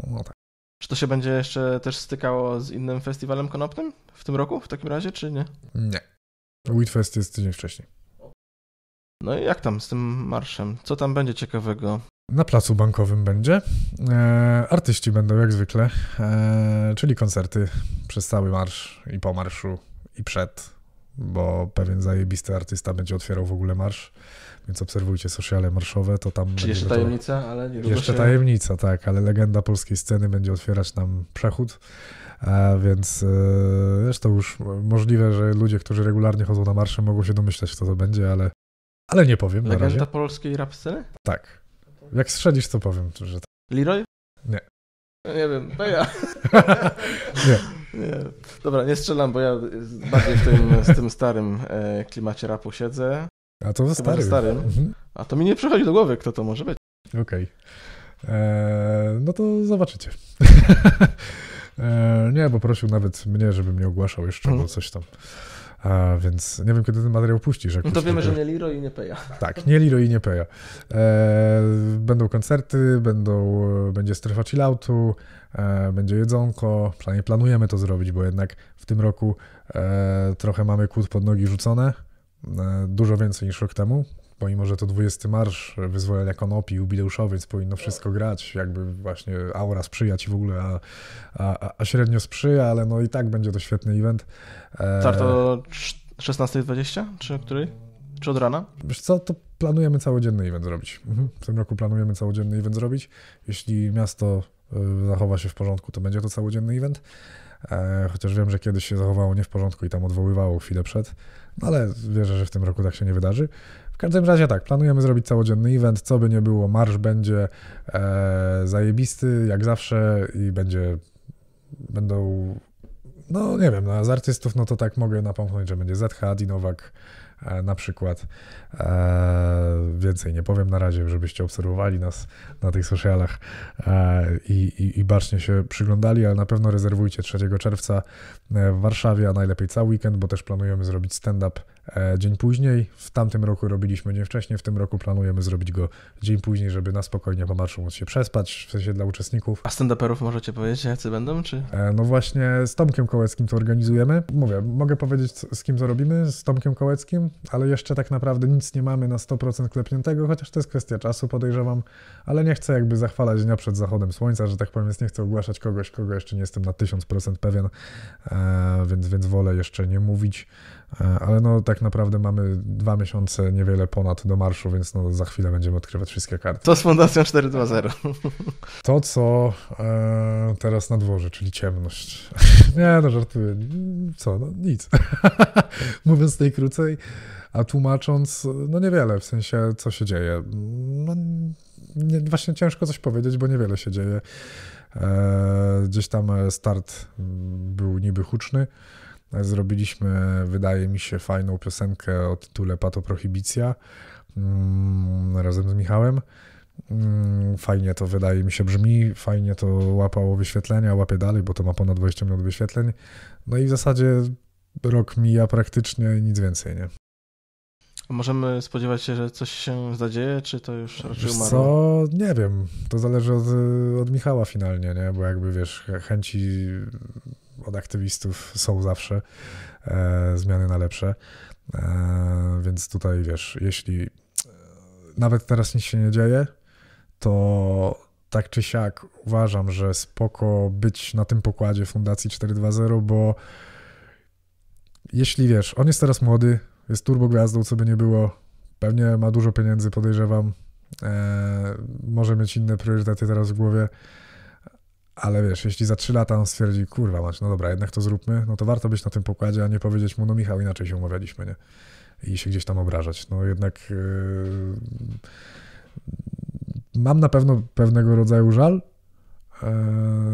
no tak. Czy to się będzie jeszcze też stykało z innym festiwalem konopnym w tym roku w takim razie, czy nie? Nie. Witfest jest tydzień wcześniej. No i jak tam z tym marszem? Co tam będzie ciekawego? Na placu bankowym będzie. E, artyści będą jak zwykle, e, czyli koncerty przez cały marsz i po marszu i przed, bo pewien zajebisty artysta będzie otwierał w ogóle marsz, więc obserwujcie sociale marszowe, to tam... Czy jeszcze to... tajemnica, ale nie Jeszcze się... tajemnica, tak, ale legenda polskiej sceny będzie otwierać nam przechód więc zresztą e, już możliwe, że ludzie, którzy regularnie chodzą na marsze, mogą się domyślać, co to będzie, ale, ale nie powiem Legenda na razie. polskiej rap Tak. Jak strzelisz, to powiem, że tak. Leroy? Nie. Nie wiem, to ja. nie. nie. Dobra, nie strzelam, bo ja bardziej w tym, z tym starym e, klimacie rapu siedzę. A to ze starym. starym. Mhm. A to mi nie przychodzi do głowy, kto to może być. Okej. Okay. Eee, no to zobaczycie. E, nie, bo prosił nawet mnie, żebym nie ogłaszał jeszcze, hmm. bo mhm. coś tam. A, więc nie wiem, kiedy ten materiał puścisz. no to wiemy, że nie Liro i nie Peja. Tak, nie Liro i nie Peja. E, będą koncerty, będą, będzie strefa chilloutu, e, będzie jedzonko, przynajmniej planujemy to zrobić, bo jednak w tym roku e, trochę mamy kłód pod nogi rzucone, e, dużo więcej niż rok temu, Pomimo, że to 20 marsz wyzwolenia konopi, jubileuszowy, więc powinno wszystko grać, jakby właśnie aura sprzyjać i w ogóle, a, a, a średnio sprzyja, ale no i tak będzie to świetny event. E, Start o 16.20 czy o której? Czy od rana? Wiesz co, to planujemy całodzienny event zrobić. Mhm. W tym roku planujemy całodzienny event zrobić. Jeśli miasto e, zachowa się w porządku, to będzie to całodzienny event. E, chociaż wiem, że kiedyś się zachowało nie w porządku i tam odwoływało chwilę przed, no ale wierzę, że w tym roku tak się nie wydarzy. W każdym razie tak, planujemy zrobić całodzienny event, co by nie było, marsz będzie e, zajebisty jak zawsze i będzie, będą, no nie wiem, no, z artystów no to tak mogę napomknąć, że będzie ZH, Dinowak, E, na przykład. E, więcej nie powiem na razie, żebyście obserwowali nas na tych socialach e, i, i, i bacznie się przyglądali, ale na pewno rezerwujcie 3 czerwca w Warszawie, a najlepiej cały weekend, bo też planujemy zrobić stand-up dzień później. W tamtym roku robiliśmy dzień wcześniej, w tym roku planujemy zrobić go dzień później, żeby na spokojnie po marszu móc się przespać, w sensie dla uczestników. A stand-uperów możecie powiedzieć, jacy będą, czy? No właśnie z Tomkiem Kołeckim to organizujemy. Mówię, mogę powiedzieć z kim to robimy, z Tomkiem Kołeckim, ale jeszcze tak naprawdę nic nie mamy na 100% klepniętego, chociaż to jest kwestia czasu, podejrzewam, ale nie chcę jakby zachwalać dnia przed zachodem słońca, że tak powiem, więc nie chcę ogłaszać kogoś, kogo jeszcze nie jestem na 1000% pewien, e, więc, więc wolę jeszcze nie mówić. E, ale no tak naprawdę mamy dwa miesiące, niewiele ponad do marszu, więc no za chwilę będziemy odkrywać wszystkie karty. To z Fundacją 4.2.0. To, co e, teraz na dworze, czyli ciemność. Nie, no żartuję. Co? No nic. Mówiąc najkrócej, a tłumacząc, no niewiele, w sensie co się dzieje. No, nie, właśnie ciężko coś powiedzieć, bo niewiele się dzieje. E, gdzieś tam start był niby huczny. Tak, zrobiliśmy, wydaje mi się, fajną piosenkę o tytule Pato Prohibicja mm, razem z Michałem. Mm, fajnie to wydaje mi się brzmi, fajnie to łapało wyświetlenia, łapie dalej, bo to ma ponad 20 minut wyświetleń. No i w zasadzie rok mija praktycznie nic więcej, nie? możemy spodziewać się, że coś się zadzieje, czy to już raczej umarło? Co? Nie wiem. To zależy od, od Michała finalnie, nie? Bo jakby, wiesz, chęci od aktywistów są zawsze e, zmiany na lepsze. E, więc tutaj, wiesz, jeśli e, nawet teraz nic się nie dzieje, to tak czy siak uważam, że spoko być na tym pokładzie Fundacji 4.2.0, bo jeśli wiesz, on jest teraz młody, jest turbogwiazdą, co by nie było. Pewnie ma dużo pieniędzy, podejrzewam. E, może mieć inne priorytety teraz w głowie. Ale wiesz, jeśli za 3 lata on stwierdzi, kurwa mać, no dobra, jednak to zróbmy, no to warto być na tym pokładzie, a nie powiedzieć mu, no Michał, inaczej się umawialiśmy, nie? I się gdzieś tam obrażać. No jednak yy, mam na pewno pewnego rodzaju żal yy,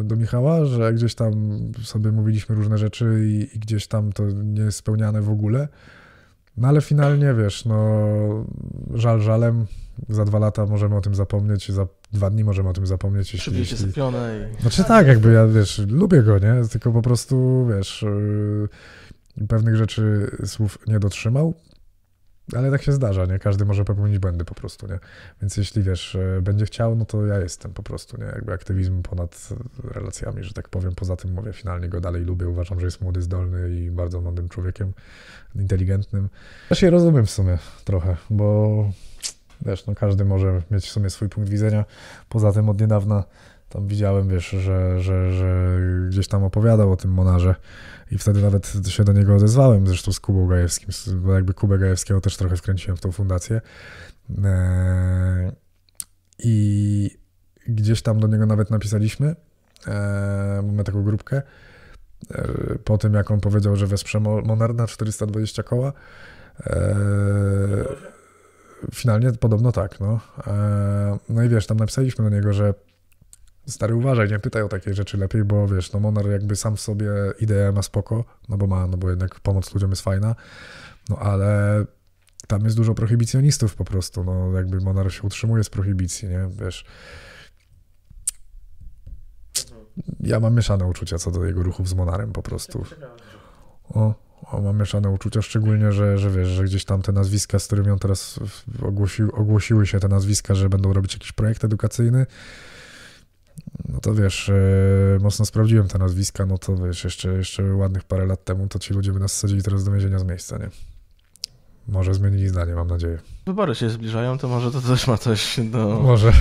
do Michała, że gdzieś tam sobie mówiliśmy różne rzeczy i, i gdzieś tam to nie jest spełniane w ogóle. No ale finalnie, wiesz, no żal żalem, za dwa lata możemy o tym zapomnieć, za dwa dni możemy o tym zapomnieć. Jeśli, jeśli... sypione. I... Znaczy tak, jakby ja, wiesz, lubię go, nie? Tylko po prostu, wiesz, yy, pewnych rzeczy, słów nie dotrzymał, ale tak się zdarza, nie? Każdy może popełnić błędy po prostu, nie? Więc jeśli wiesz, e, będzie chciał, no to ja jestem po prostu, nie? Jakby aktywizm ponad relacjami, że tak powiem. Poza tym mówię, finalnie go dalej lubię. Uważam, że jest młody, zdolny i bardzo mądrym człowiekiem, inteligentnym. Ja się rozumiem w sumie trochę, bo wiesz, no każdy może mieć w sumie swój punkt widzenia. Poza tym od niedawna tam widziałem, wiesz, że, że, że gdzieś tam opowiadał o tym Monarze i wtedy nawet się do niego odezwałem, zresztą z Kubą Gajewskim, bo jakby Kubę Gajewskiego też trochę wkręciłem w tą fundację. E, I gdzieś tam do niego nawet napisaliśmy, e, mamy taką grupkę, e, po tym jak on powiedział, że wesprze Monarna 420 koła. Finalnie podobno tak, no. No i wiesz, tam napisaliśmy do niego, że Stary, uważaj, nie pytaj o takie rzeczy lepiej, bo wiesz, no Monar jakby sam w sobie ideę ma spoko, no bo ma, no bo jednak pomoc ludziom jest fajna, no ale tam jest dużo prohibicjonistów po prostu, no jakby Monar się utrzymuje z prohibicji, nie, wiesz. Ja mam mieszane uczucia co do jego ruchów z Monarem po prostu. O, o mam mieszane uczucia, szczególnie, że, że wiesz, że gdzieś tam te nazwiska, z którymi on teraz ogłosił, ogłosiły się te nazwiska, że będą robić jakiś projekt edukacyjny, no to wiesz, yy, mocno sprawdziłem te nazwiska, no to wiesz, jeszcze, jeszcze ładnych parę lat temu, to ci ludzie by nas sadzili teraz do więzienia z miejsca, nie? Może zmienili zdanie, mam nadzieję. Wybory się zbliżają, to może to też ma coś do... Może,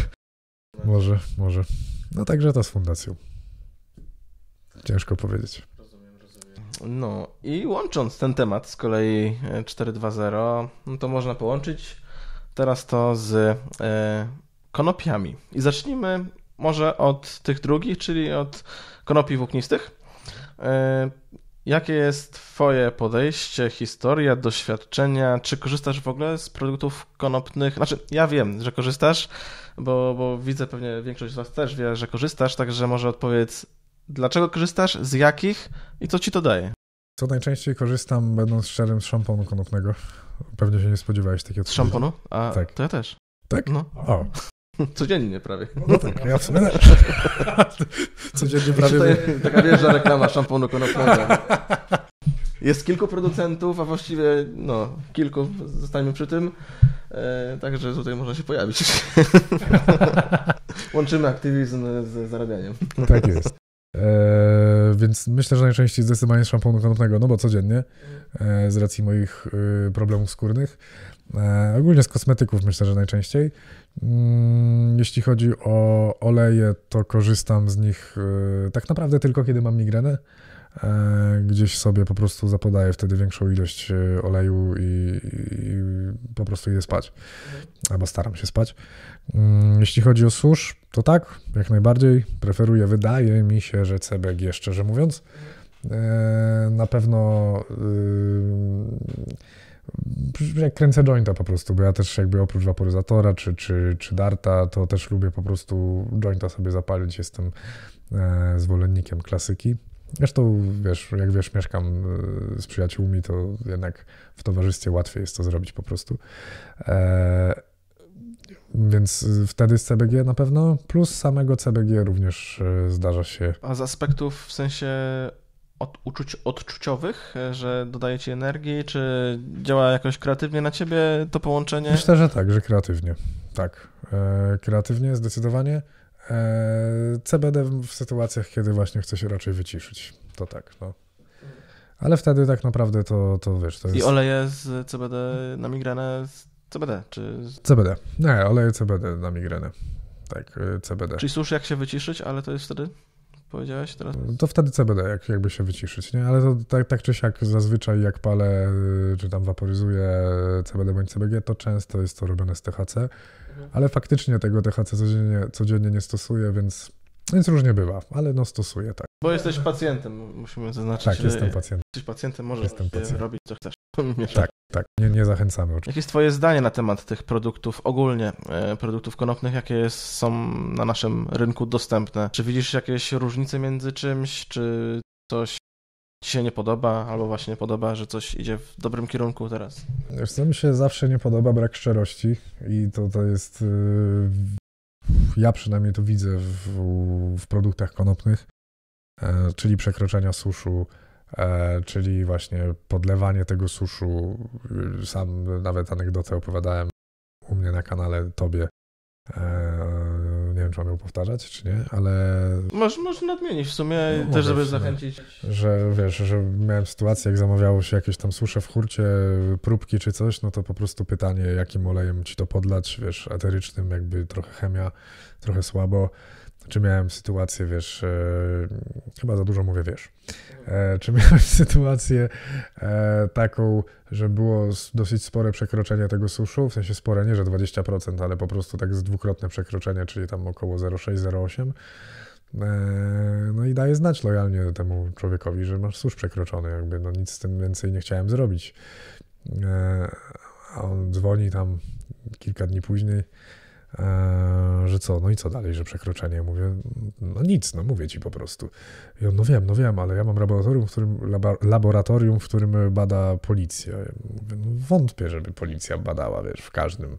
może, może. No także to z fundacją. Ciężko powiedzieć. No i łącząc ten temat z kolei 4.2.0, e, no to można połączyć teraz to z e, konopiami. I zacznijmy może od tych drugich, czyli od konopi włóknistych. E, jakie jest Twoje podejście, historia, doświadczenia? Czy korzystasz w ogóle z produktów konopnych? Znaczy, ja wiem, że korzystasz, bo, bo widzę pewnie większość z Was też wie, że korzystasz, także może odpowiedz, dlaczego korzystasz, z jakich i co ci to daje? Co najczęściej korzystam, będąc szczerym, z szamponu konopnego. Pewnie się nie spodziewałeś takiego. Z szamponu? A tak. to ja też. Tak? No. O, Codziennie prawie. No tak, ja w sumie też. Codziennie prawie. Tutaj, taka wieża reklama szamponu konopnego. Jest kilku producentów, a właściwie no, kilku, zostańmy przy tym. E, także tutaj można się pojawić. Łączymy aktywizm z zarabianiem. Tak jest. E, więc myślę, że najczęściej zdecydowanie szamponu konopnego, no bo codziennie, e, z racji moich y, problemów skórnych. E, ogólnie z kosmetyków myślę, że najczęściej. Mm, jeśli chodzi o oleje, to korzystam z nich e, tak naprawdę tylko kiedy mam migrenę. E, gdzieś sobie po prostu zapodaję wtedy większą ilość oleju i, i po prostu idę spać. Mhm. Albo staram się spać. Mm, jeśli chodzi o susz, to tak, jak najbardziej. Preferuję, wydaje mi się, że CBG, szczerze mówiąc. Mhm. Na pewno. Yy, jak kręcę jointa po prostu, bo ja też jakby oprócz waporyzatora czy, czy, czy darta, to też lubię po prostu jointa sobie zapalić, jestem e, zwolennikiem klasyki. Zresztą, wiesz, jak wiesz, mieszkam e, z przyjaciółmi, to jednak w towarzystwie łatwiej jest to zrobić po prostu. E, więc wtedy z CBG na pewno, plus samego CBG również e, zdarza się. A z aspektów w sensie od uczuć odczuciowych, e, że dodaje ci energii, czy działa jakoś kreatywnie na ciebie to połączenie? Myślę, że tak, że kreatywnie. Tak. E, kreatywnie zdecydowanie. E, CBD w sytuacjach, kiedy właśnie chce się raczej wyciszyć. To tak, no. Ale wtedy tak naprawdę to, to wiesz, to jest... I oleje z CBD na migrenę z CBD, czy... CBD. Nie, oleje CBD na migrenę. Tak, CBD. Czyli słyszysz, jak się wyciszyć, ale to jest wtedy? powiedziałeś teraz? To wtedy CBD, jak, jakby się wyciszyć, nie? Ale to tak, tak czy siak zazwyczaj jak palę, y, czy tam waporyzuję CBD bądź CBG, to często jest to robione z THC, mhm. ale faktycznie tego THC codziennie, codziennie nie stosuję, więc, więc różnie bywa, ale no stosuję tak. Bo jesteś pacjentem, musimy zaznaczyć. Tak, jestem pacjentem. Jesteś pacjentem, możesz jestem robić co chcesz. Tak, tak, nie, nie zachęcamy oczywiście. Jakie jest Twoje zdanie na temat tych produktów ogólnie, e, produktów konopnych, jakie są na naszym rynku dostępne? Czy widzisz jakieś różnice między czymś, czy coś Ci się nie podoba, albo właśnie podoba, że coś idzie w dobrym kierunku teraz? Wiesz co, mi się zawsze nie podoba brak szczerości i to, to jest... Y, ja przynajmniej to widzę w, w produktach konopnych E, czyli przekroczenia suszu, e, czyli właśnie podlewanie tego suszu. Y, sam nawet anegdotę opowiadałem u mnie na kanale Tobie. E, nie wiem, czy mam ją powtarzać, czy nie, ale... możesz, możesz nadmienić w sumie, no, też żeby zachęcić. Że wiesz, że miałem sytuację, jak zamawiało się jakieś tam susze w hurcie, próbki czy coś, no to po prostu pytanie, jakim olejem ci to podlać, wiesz, eterycznym, jakby trochę chemia, trochę słabo czy miałem sytuację, wiesz, e, chyba za dużo mówię, wiesz, e, czy miałem sytuację e, taką, że było dosyć spore przekroczenie tego suszu, w sensie spore, nie że 20%, ale po prostu tak z dwukrotne przekroczenie, czyli tam około 0,6-0,8. E, no i daje znać lojalnie temu człowiekowi, że masz susz przekroczony, jakby no nic z tym więcej nie chciałem zrobić. E, a on dzwoni tam kilka dni później, E, że co, no i co dalej, że przekroczenie? Mówię, no nic, no mówię ci po prostu. I on, no wiem, no wiem, ale ja mam laboratorium, w którym, laboratorium, w którym bada policja. Ja mówię, no wątpię, żeby policja badała, wiesz, w każdym,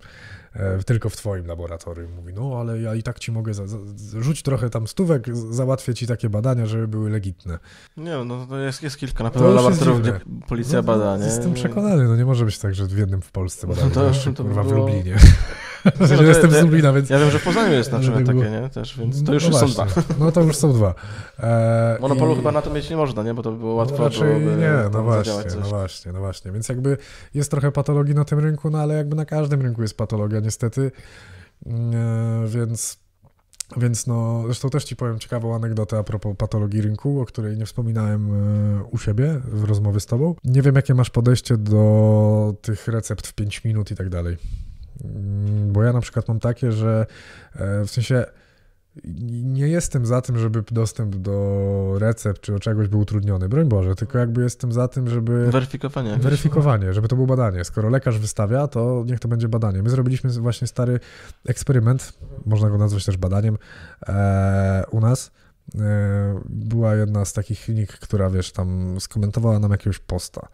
e, tylko w twoim laboratorium. Mówi, no ale ja i tak ci mogę, za, za, rzuć trochę tam stówek, załatwię ci takie badania, żeby były legitne. Nie, no to jest, jest kilka na pewno laboratoriów, gdzie policja no, bada, no, nie? Jestem przekonany, no nie może być tak, że w jednym w Polsce badają, no to, jeszcze, to by w Lublinie. No, ja jestem z Lublina, więc... Ja wiem, że w Poznaniu jest na no przykład tak takie, nie? Też, więc to no już, no są dwa. No to już są dwa. E, Monopolu i... chyba na to mieć nie można, nie? Bo to by było no łatwo no nie, no właśnie, no właśnie, no właśnie. Więc jakby jest trochę patologii na tym rynku, no ale jakby na każdym rynku jest patologia niestety, mm, e, więc... Więc no, zresztą też Ci powiem ciekawą anegdotę a propos patologii rynku, o której nie wspominałem e, u siebie w rozmowie z Tobą. Nie wiem, jakie masz podejście do tych recept w 5 minut i tak dalej. Mm, bo ja na przykład mam takie, że e, w sensie nie jestem za tym, żeby dostęp do recept czy do czegoś był utrudniony, broń Boże, tylko jakby jestem za tym, żeby... Weryfikowanie. No. Weryfikowanie, żeby to było badanie. Skoro lekarz wystawia, to niech to będzie badanie. My zrobiliśmy właśnie stary eksperyment, można go nazwać też badaniem, e, u nas, E, była jedna z takich klinik, która wiesz, tam skomentowała nam jakiegoś posta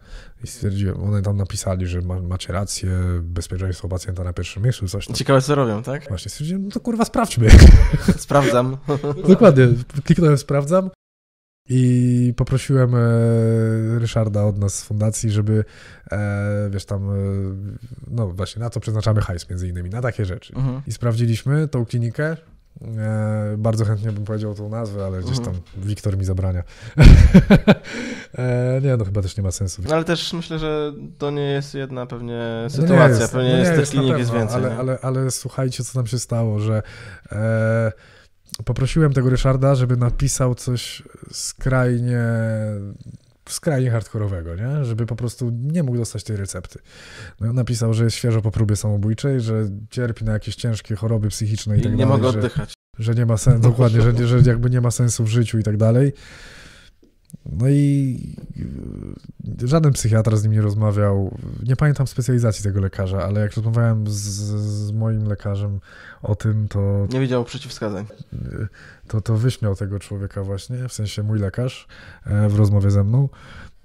i stwierdziłem, one tam napisali, że ma, macie rację, bezpieczeństwo pacjenta na pierwszym miejscu, coś tam. Ciekawe co robią, tak? Właśnie stwierdziłem, no to kurwa sprawdźmy. Sprawdzam. Dokładnie, kliknąłem sprawdzam i poprosiłem e, Ryszarda od nas z fundacji, żeby e, wiesz tam, no właśnie na co przeznaczamy hajs między innymi, na takie rzeczy. Mhm. I sprawdziliśmy tą klinikę, E, bardzo chętnie bym powiedział tą nazwę, ale gdzieś mhm. tam Wiktor mi zabrania. E, nie, no chyba też nie ma sensu. No, ale też myślę, że to nie jest jedna pewnie no sytuacja, jest, pewnie no jest, jest tych jest więcej. Ale, ale, ale, słuchajcie, co nam się stało, że e, poprosiłem tego Ryszarda, żeby napisał coś skrajnie skrajnie hardkorowego, nie? żeby po prostu nie mógł dostać tej recepty. No, napisał, że jest świeżo po próbie samobójczej, że cierpi na jakieś ciężkie choroby psychiczne i, tak nie dalej. Nie mogę oddychać. Że, że nie ma sensu, dokładnie, że, że jakby nie ma sensu w życiu i tak dalej. No i y, żaden psychiatra z nim nie rozmawiał. Nie pamiętam specjalizacji tego lekarza, ale jak rozmawiałem z, z moim lekarzem o tym, to... Nie widział przeciwwskazań. To, to wyśmiał tego człowieka właśnie, w sensie mój lekarz e, w rozmowie ze mną.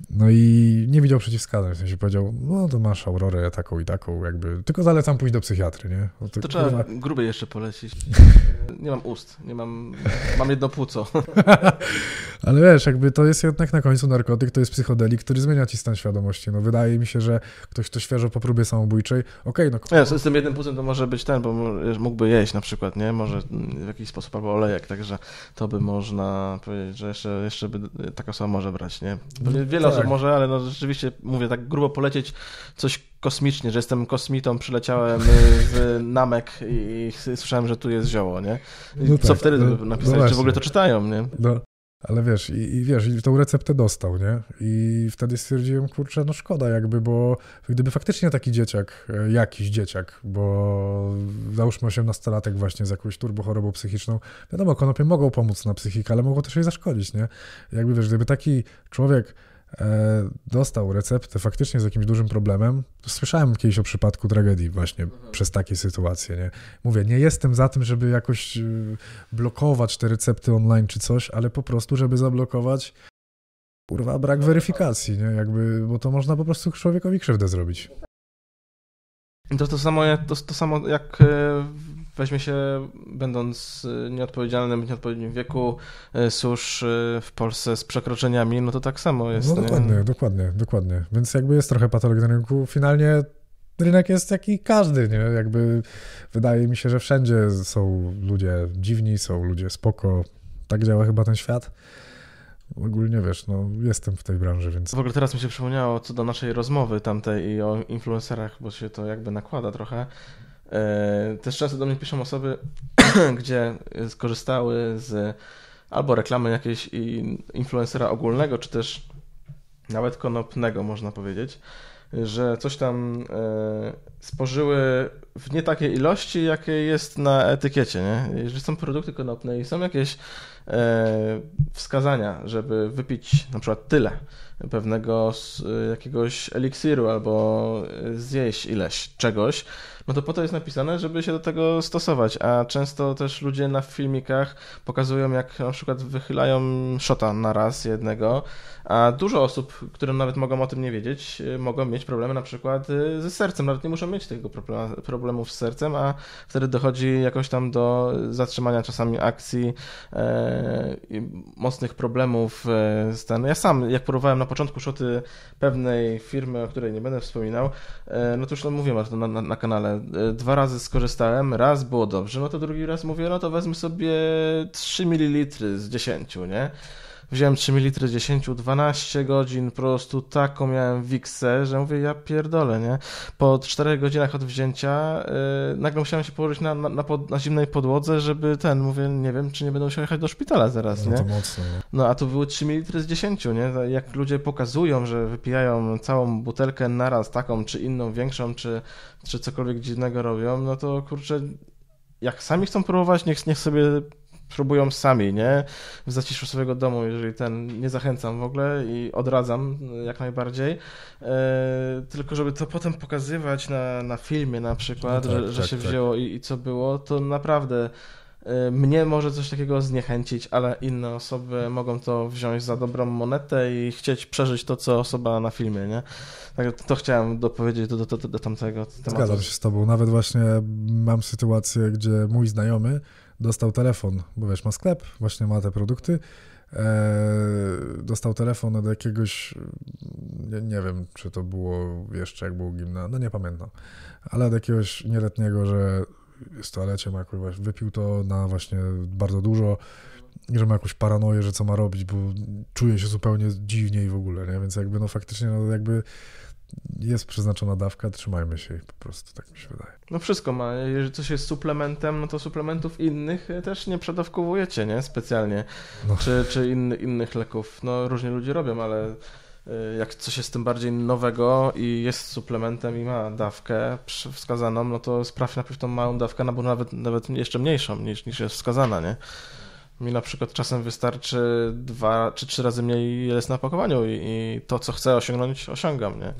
No i nie widział przeciwwskazań, w sensie powiedział, no to masz aurorę taką i taką, jakby, tylko zalecam pójść do psychiatry, nie? No to, to trzeba kurwa... jeszcze polecić. Nie mam ust, nie mam, mam jedno płuco. Ale wiesz, jakby to jest jednak na końcu narkotyk, to jest psychodelik, który zmienia ci stan świadomości. No wydaje mi się, że ktoś, kto świeżo po próbie samobójczej, okej, okay, no... Ja, z tym jednym płucem to może być ten, bo mógłby jeść na przykład, nie? Może w jakiś sposób albo olejek, także to by można powiedzieć, że jeszcze, jeszcze by taka osoba może brać, nie? Mm, wiele tak. osób może, ale no rzeczywiście mówię tak grubo polecieć coś kosmicznie, że jestem kosmitą, przyleciałem w Namek i słyszałem, że tu jest zioło, nie? no co tak, wtedy no, no czy w ogóle to czytają, nie? No, ale wiesz, i, i wiesz, i tą receptę dostał, nie? I wtedy stwierdziłem, kurczę, no szkoda jakby, bo gdyby faktycznie taki dzieciak, e, jakiś dzieciak, bo załóżmy 18-latek właśnie z jakąś turbochorobą psychiczną, wiadomo, konopie mogą pomóc na psychikę, ale mogą też jej zaszkodzić, nie? Jakby wiesz, gdyby taki człowiek E, dostał receptę faktycznie z jakimś dużym problemem. Słyszałem kiedyś o przypadku tragedii właśnie mhm. przez takie sytuacje. Nie? Mówię, nie jestem za tym, żeby jakoś y, blokować te recepty online czy coś, ale po prostu, żeby zablokować kurwa brak no, weryfikacji, nie? Jakby, bo to można po prostu człowiekowi krzywdę zrobić. To, to, samo, to, to samo jak e, weźmie się, będąc y, nieodpowiedzialnym w nieodpowiednim wieku, y, susz y, w Polsce z przekroczeniami, no to tak samo jest. No dokładnie, nie? dokładnie, dokładnie. Więc jakby jest trochę patologii na rynku. Finalnie rynek jest jaki każdy, nie? Jakby wydaje mi się, że wszędzie są ludzie dziwni, są ludzie spoko. Tak działa chyba ten świat ogólnie wiesz, no jestem w tej branży, więc... W ogóle teraz mi się przypomniało co do naszej rozmowy tamtej i o influencerach, bo się to jakby nakłada trochę, E, też często do mnie piszą osoby, gdzie skorzystały z albo reklamy jakiejś influencera ogólnego, czy też nawet konopnego, można powiedzieć, że coś tam e, spożyły w nie takiej ilości, jakiej jest na etykiecie. Nie? Jeżeli są produkty konopne i są jakieś e, wskazania, żeby wypić na przykład tyle pewnego jakiegoś eliksiru albo zjeść ileś czegoś, no to po to jest napisane, żeby się do tego stosować, a często też ludzie na filmikach pokazują, jak na przykład wychylają szota na raz jednego, a dużo osób, które nawet mogą o tym nie wiedzieć, mogą mieć problemy na przykład y, ze sercem, nawet nie muszą mieć tego problemu z sercem, a wtedy dochodzi jakoś tam do zatrzymania czasami akcji, e, mocnych problemów e, z ten. Ja sam, jak próbowałem na początku szoty pewnej firmy, o której nie będę wspominał, e, no to już mówiłem to na, na, na kanale, E, dwa razy skorzystałem, raz było dobrze, no to drugi raz mówię, no to wezmę sobie 3 ml z 10, nie? Wziąłem 3 ml 10, 12 godzin, po prostu taką miałem wiksę, że mówię, ja pierdolę, nie? Po 4 godzinach od wzięcia yy, nagle musiałem się położyć na, na, na, pod, na, zimnej podłodze, żeby ten, mówię, nie wiem, czy nie będę musiał jechać do szpitala zaraz, no, nie? To mocno, nie? No a tu było 3 ml z 10, nie? Jak ludzie pokazują, że wypijają całą butelkę naraz, taką czy inną, większą, czy, czy cokolwiek dziwnego robią, no to kurczę, jak sami chcą próbować, niech, niech sobie spróbują sami, nie? W zaciszu swojego domu, jeżeli ten, nie zachęcam w ogóle i odradzam jak najbardziej, e, tylko żeby to potem pokazywać na, na filmie na przykład, no tak, że, że tak, się tak. wzięło i, i co było, to naprawdę e, mnie może coś takiego zniechęcić, ale inne osoby mogą to wziąć za dobrą monetę i chcieć przeżyć to, co osoba na filmie, nie? Tak, to, to chciałem dopowiedzieć do, do, do, do tamtego tematu. Zgadzam się z tobą. Nawet właśnie mam sytuację, gdzie mój znajomy dostał telefon, bo wiesz, ma sklep, właśnie ma te produkty, e, dostał telefon od jakiegoś, nie, nie, wiem, czy to było jeszcze jak było gimna, no nie pamiętam, ale od jakiegoś nieletniego, że w toalecie ma jakąś, wypił to na właśnie bardzo dużo i że ma jakąś paranoję, że co ma robić, bo czuje się zupełnie dziwnie i w ogóle, nie? Więc jakby no faktycznie no jakby jest przeznaczona dawka, trzymajmy się jej po prostu, tak mi się wydaje. No wszystko ma, jeżeli coś jest suplementem, no to suplementów innych e, też nie przedawkowujecie, nie? Specjalnie. No. Czy, czy innych leków. No różnie ludzie robią, ale e, jak coś jest tym bardziej nowego i jest suplementem i ma dawkę wskazaną, no to sprawdź najpierw tą małą dawkę, no bo nawet, nawet jeszcze mniejszą niż, niż jest wskazana, nie? Mi na przykład czasem wystarczy dwa czy trzy razy mniej jest na pakowaniu i, i to, co chcę osiągnąć, osiągam, nie?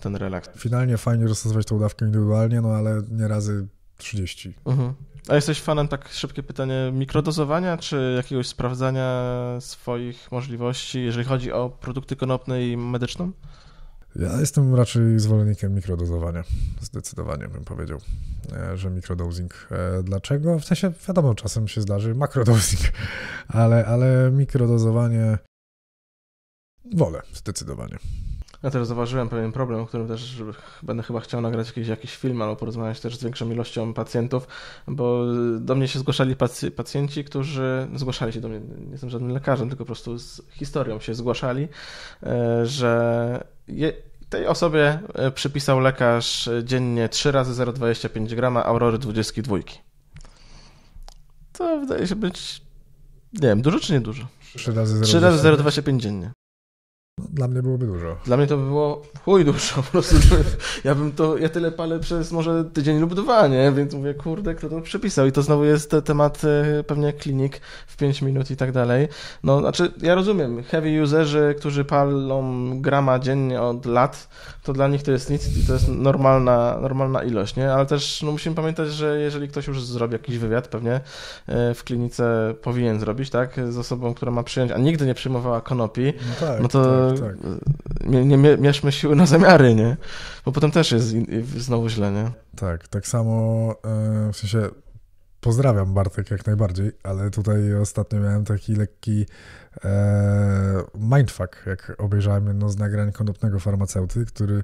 Ten relaks. Finalnie fajnie rozstosować tą dawkę indywidualnie, no ale nie razy 30. Mhm. A jesteś fanem, tak szybkie pytanie, mikrodozowania czy jakiegoś sprawdzania swoich możliwości, jeżeli chodzi o produkty konopne i medyczną? Ja jestem raczej zwolennikiem mikrodozowania. Zdecydowanie bym powiedział, e, że mikrodosing. E, dlaczego? W sensie, wiadomo, czasem się zdarzy makrodosing, ale, ale mikrodozowanie wolę zdecydowanie. Ja też zauważyłem pewien problem, o którym też będę chyba chciał nagrać jakiś, jakiś film albo porozmawiać też z większą ilością pacjentów, bo do mnie się zgłaszali pacj pacjenci, którzy zgłaszali się do mnie, nie jestem żadnym lekarzem, tylko po prostu z historią się zgłaszali, e, że je, tej osobie e, przypisał lekarz e, dziennie 3 razy 0,25 grama aurory 22. To wydaje się być, nie wiem, dużo czy niedużo? 3 razy 0,25 dziennie. Dla mnie byłoby dużo. Dla mnie to by było chuj dużo. Po prostu ja bym to, ja tyle palę przez może tydzień lub dwa, nie? Więc mówię, kurde, kto to przepisał? I to znowu jest temat e, pewnie klinik w 5 minut i tak dalej. No, znaczy, ja rozumiem, heavy userzy, którzy palą grama dziennie od lat, to dla nich to jest nic i to jest normalna, normalna ilość, nie? Ale też no, musimy pamiętać, że jeżeli ktoś już zrobi jakiś wywiad, pewnie e, w klinice powinien zrobić, tak? Z osobą, która ma przyjąć, a nigdy nie przyjmowała konopi, no, tak, no to tak tak, e, Nie, nie mieszmy siły na zamiary, nie? Bo potem też jest znowu źle, nie? Tak, tak samo e, w sensie pozdrawiam Bartek jak najbardziej, ale tutaj ostatnio miałem taki lekki e, mindfuck, jak obejrzałem jedno z nagrań konopnego farmaceuty, który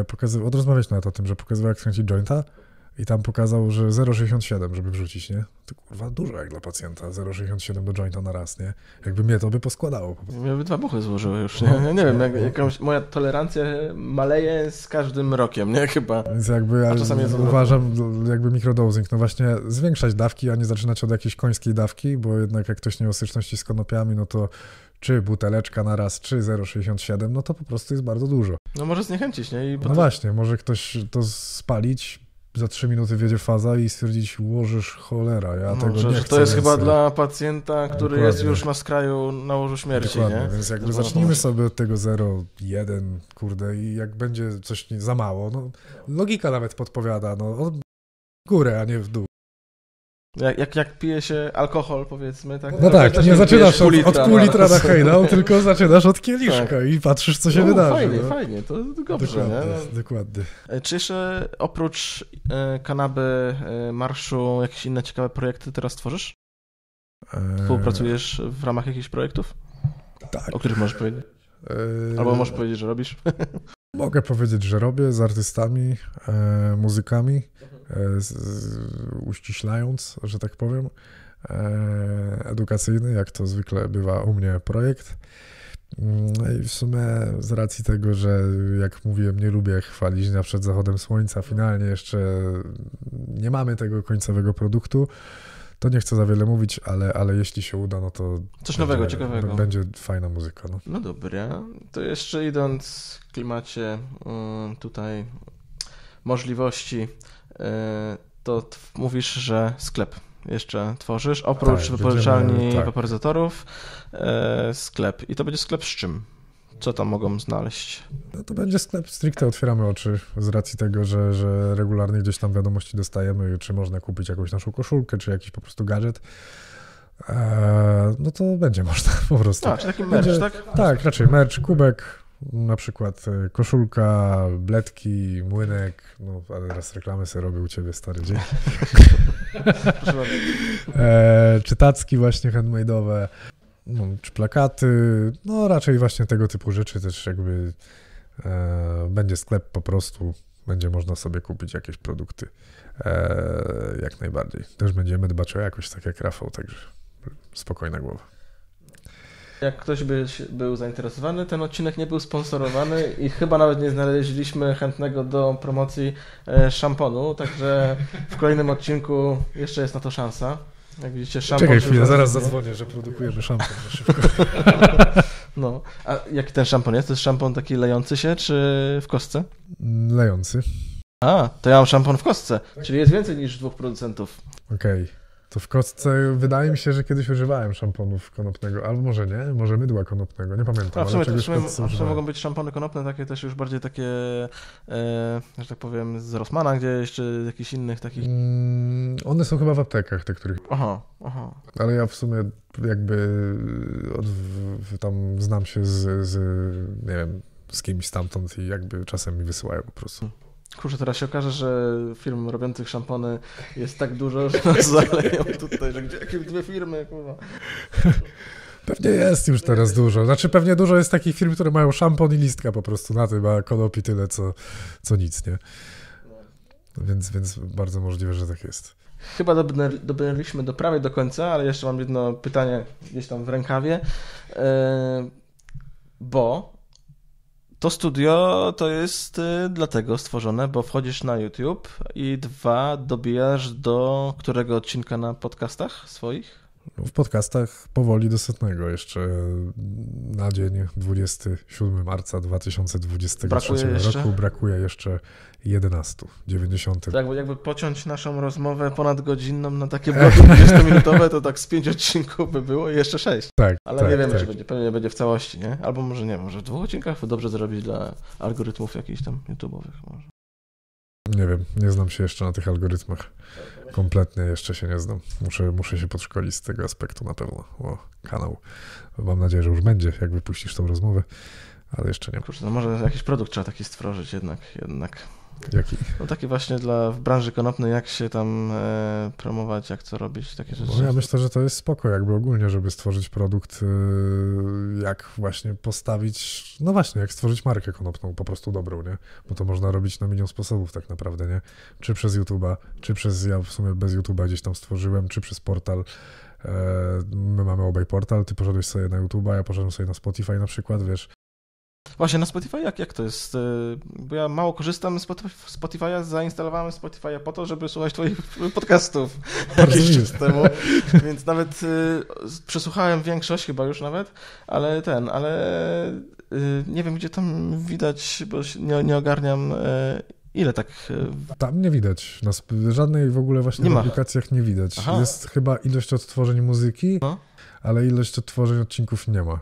e, pokazywał, odrozmawialiśmy nawet o tym, że pokazywał jak skręcić jointa, i tam pokazał, że 0,67, żeby wrzucić, nie? To kurwa dużo jak dla pacjenta, 0,67 do jointa na raz, nie? Jakby mnie to by poskładało. Ja by dwa buchy złożyły już, nie? No. nie wiem, jak, jakąś moja tolerancja maleje z każdym rokiem, nie? Chyba. Więc jakby ja uważam, jakby mikrodosing, no właśnie zwiększać dawki, a nie zaczynać od jakiejś końskiej dawki, bo jednak jak ktoś nie ma styczności z konopiami, no to czy buteleczka na raz, czy 0,67, no to po prostu jest bardzo dużo. No może zniechęcić, nie? No potem... No właśnie, może ktoś to spalić, za trzy minuty wjedzie faza i stwierdzić, łożysz cholera, ja no, tego że, nie chcę. To jest chyba dla pacjenta, który Dokładnie. jest już na skraju na łożu śmierci, Dokładnie. nie? Więc jakby zacznijmy sobie od tego 0, 1, kurde, i jak będzie coś za mało, no, logika nawet podpowiada, no, w górę, a nie w dół. Jak, jak, jak pije się alkohol, powiedzmy, tak? No tak, nie, zaczynasz od, od pół litra na hejnał, tylko zaczynasz od kieliszka tak. i patrzysz, co się no, wydarzy. Fajnie, no. fajnie, to dobrze. Dokładnie, nie? dokładnie. E, czy jeszcze oprócz e, kanaby, e, marszu, jakieś inne ciekawe projekty teraz tworzysz? Współpracujesz w ramach jakichś projektów? Tak. O których możesz powiedzieć? Albo możesz powiedzieć, że robisz? Mogę powiedzieć, że robię z artystami, muzykami. E, uściślając, że tak powiem, e, edukacyjny, jak to zwykle bywa u mnie projekt. Mm, no I w sumie z racji tego, że jak mówiłem, nie lubię chwalić dnia przed zachodem słońca, no. finalnie jeszcze nie mamy tego końcowego produktu, to nie chcę za wiele mówić, ale, ale jeśli się uda, no to. Coś będzie, nowego, ciekawego. Będzie fajna muzyka. No. no dobra, to jeszcze idąc w klimacie mm, tutaj możliwości E, to mówisz, że sklep jeszcze tworzysz, oprócz tak, wypożyczalni tak. paparyzatorów, e, sklep. I to będzie sklep z czym? Co tam mogą znaleźć? No to będzie sklep, stricte otwieramy oczy z racji tego, że, że regularnie gdzieś tam wiadomości dostajemy, czy można kupić jakąś naszą koszulkę, czy jakiś po prostu gadżet e, no to będzie można po prostu. A, tak, czy taki merch, będzie, tak? Tak, raczej merch, kubek, na przykład e, koszulka, bledki, młynek, no ale teraz reklamy sobie robię u ciebie, stary, dzień. e, czy tacki właśnie handmade'owe, no, czy plakaty, no raczej właśnie tego typu rzeczy też jakby e, będzie sklep po prostu, będzie można sobie kupić jakieś produkty e, jak najbardziej. Też będziemy dbać o jakość, tak jak Rafał, także spokojna głowa. Jak ktoś by był zainteresowany, ten odcinek nie był sponsorowany i chyba nawet nie znaleźliśmy chętnego do promocji e, szamponu, także w kolejnym odcinku jeszcze jest na to szansa. Jak widzicie, szampon... Czekaj chwilę, zaraz zadzwonię, że produkujemy szampon na szybko. No, a jaki ten szampon jest? To jest szampon taki lejący się, czy w kostce? Lejący. A, to ja mam szampon w kostce, czyli jest więcej niż dwóch producentów. Okej. Okay. To w kostce wydaje mi się, że kiedyś używałem szamponów konopnego, albo może nie, może mydła konopnego, nie pamiętam. A w sumie, ale w sumie, w sumie mogą być szampony konopne takie też już bardziej takie, e, że tak powiem, z Rossmana gdzieś, czy jakichś innych takich. Mm, one są chyba w aptekach, te których. Aha, aha. Ale ja w sumie jakby e, od, tam znam się z, z nie wiem, z kimś stamtąd i jakby czasem mi wysyłają po prostu. Hmm. Kurczę, teraz się okaże, że firm robiących szampony jest tak dużo, że nas zaleją tutaj, że gdzie jakieś dwie firmy, kurwa. Pewnie jest już teraz dużo. Znaczy pewnie dużo jest takich firm, które mają szampon i listka po prostu na tym, a konopi tyle, co, co nic, nie? Więc, więc bardzo możliwe, że tak jest. Chyba dobrnęliśmy do prawie do końca, ale jeszcze mam jedno pytanie gdzieś tam w rękawie. E, bo to studio to jest y, dlatego stworzone, bo wchodzisz na YouTube i dwa, dobijasz do którego odcinka na podcastach swoich? No, w podcastach powoli do setnego jeszcze y, na dzień 27 marca 2023 brakuje roku. Jeszcze? Brakuje jeszcze 11, 90. Tak, bo jakby pociąć naszą rozmowę ponad godzinną na takie tak. bloki 20-minutowe, to tak z 5 odcinków by było i jeszcze 6. Tak. Ale tak, nie wiemy, tak. czy będzie, pewnie będzie w całości, nie? Albo może nie może w dwóch odcinkach dobrze zrobić dla algorytmów jakichś tam YouTube'owych może. Nie wiem, nie znam się jeszcze na tych algorytmach. Kompletnie jeszcze się nie znam. Muszę, muszę się podszkolić z tego aspektu na pewno. O, kanał. Mam nadzieję, że już będzie, jak wypuścisz tą rozmowę, ale jeszcze nie. Kurczę, no może jakiś produkt trzeba taki stworzyć jednak, jednak. Jaki? No taki właśnie dla, w branży konopnej, jak się tam e, promować, jak co robić, takie no, rzeczy. Bo ja myślę, że to jest spoko jakby ogólnie, żeby stworzyć produkt, e, jak właśnie postawić, no właśnie, jak stworzyć markę konopną, po prostu dobrą, nie? Bo to można robić na milion sposobów tak naprawdę, nie? Czy przez YouTube'a, czy przez, ja w sumie bez YouTube'a gdzieś tam stworzyłem, czy przez portal. E, my mamy obaj portal, ty poszedłeś sobie na YouTube'a, ja poszedłem sobie na Spotify na przykład, wiesz, Właśnie na Spotify jak, jak to jest? Y, bo ja mało korzystam z Spotify'a, zainstalowałem Spotify'a po to, żeby słuchać twoich podcastów jakiś z temu, więc nawet y, przesłuchałem większość chyba już nawet, ale ten, ale y, nie wiem gdzie tam widać, bo nie, nie ogarniam Ile tak? Tam nie widać. Na żadnej w ogóle właśnie nie aplikacjach nie widać. Aha. Jest chyba ilość odtworzeń muzyki, no. ale ilość odtworzeń odcinków nie ma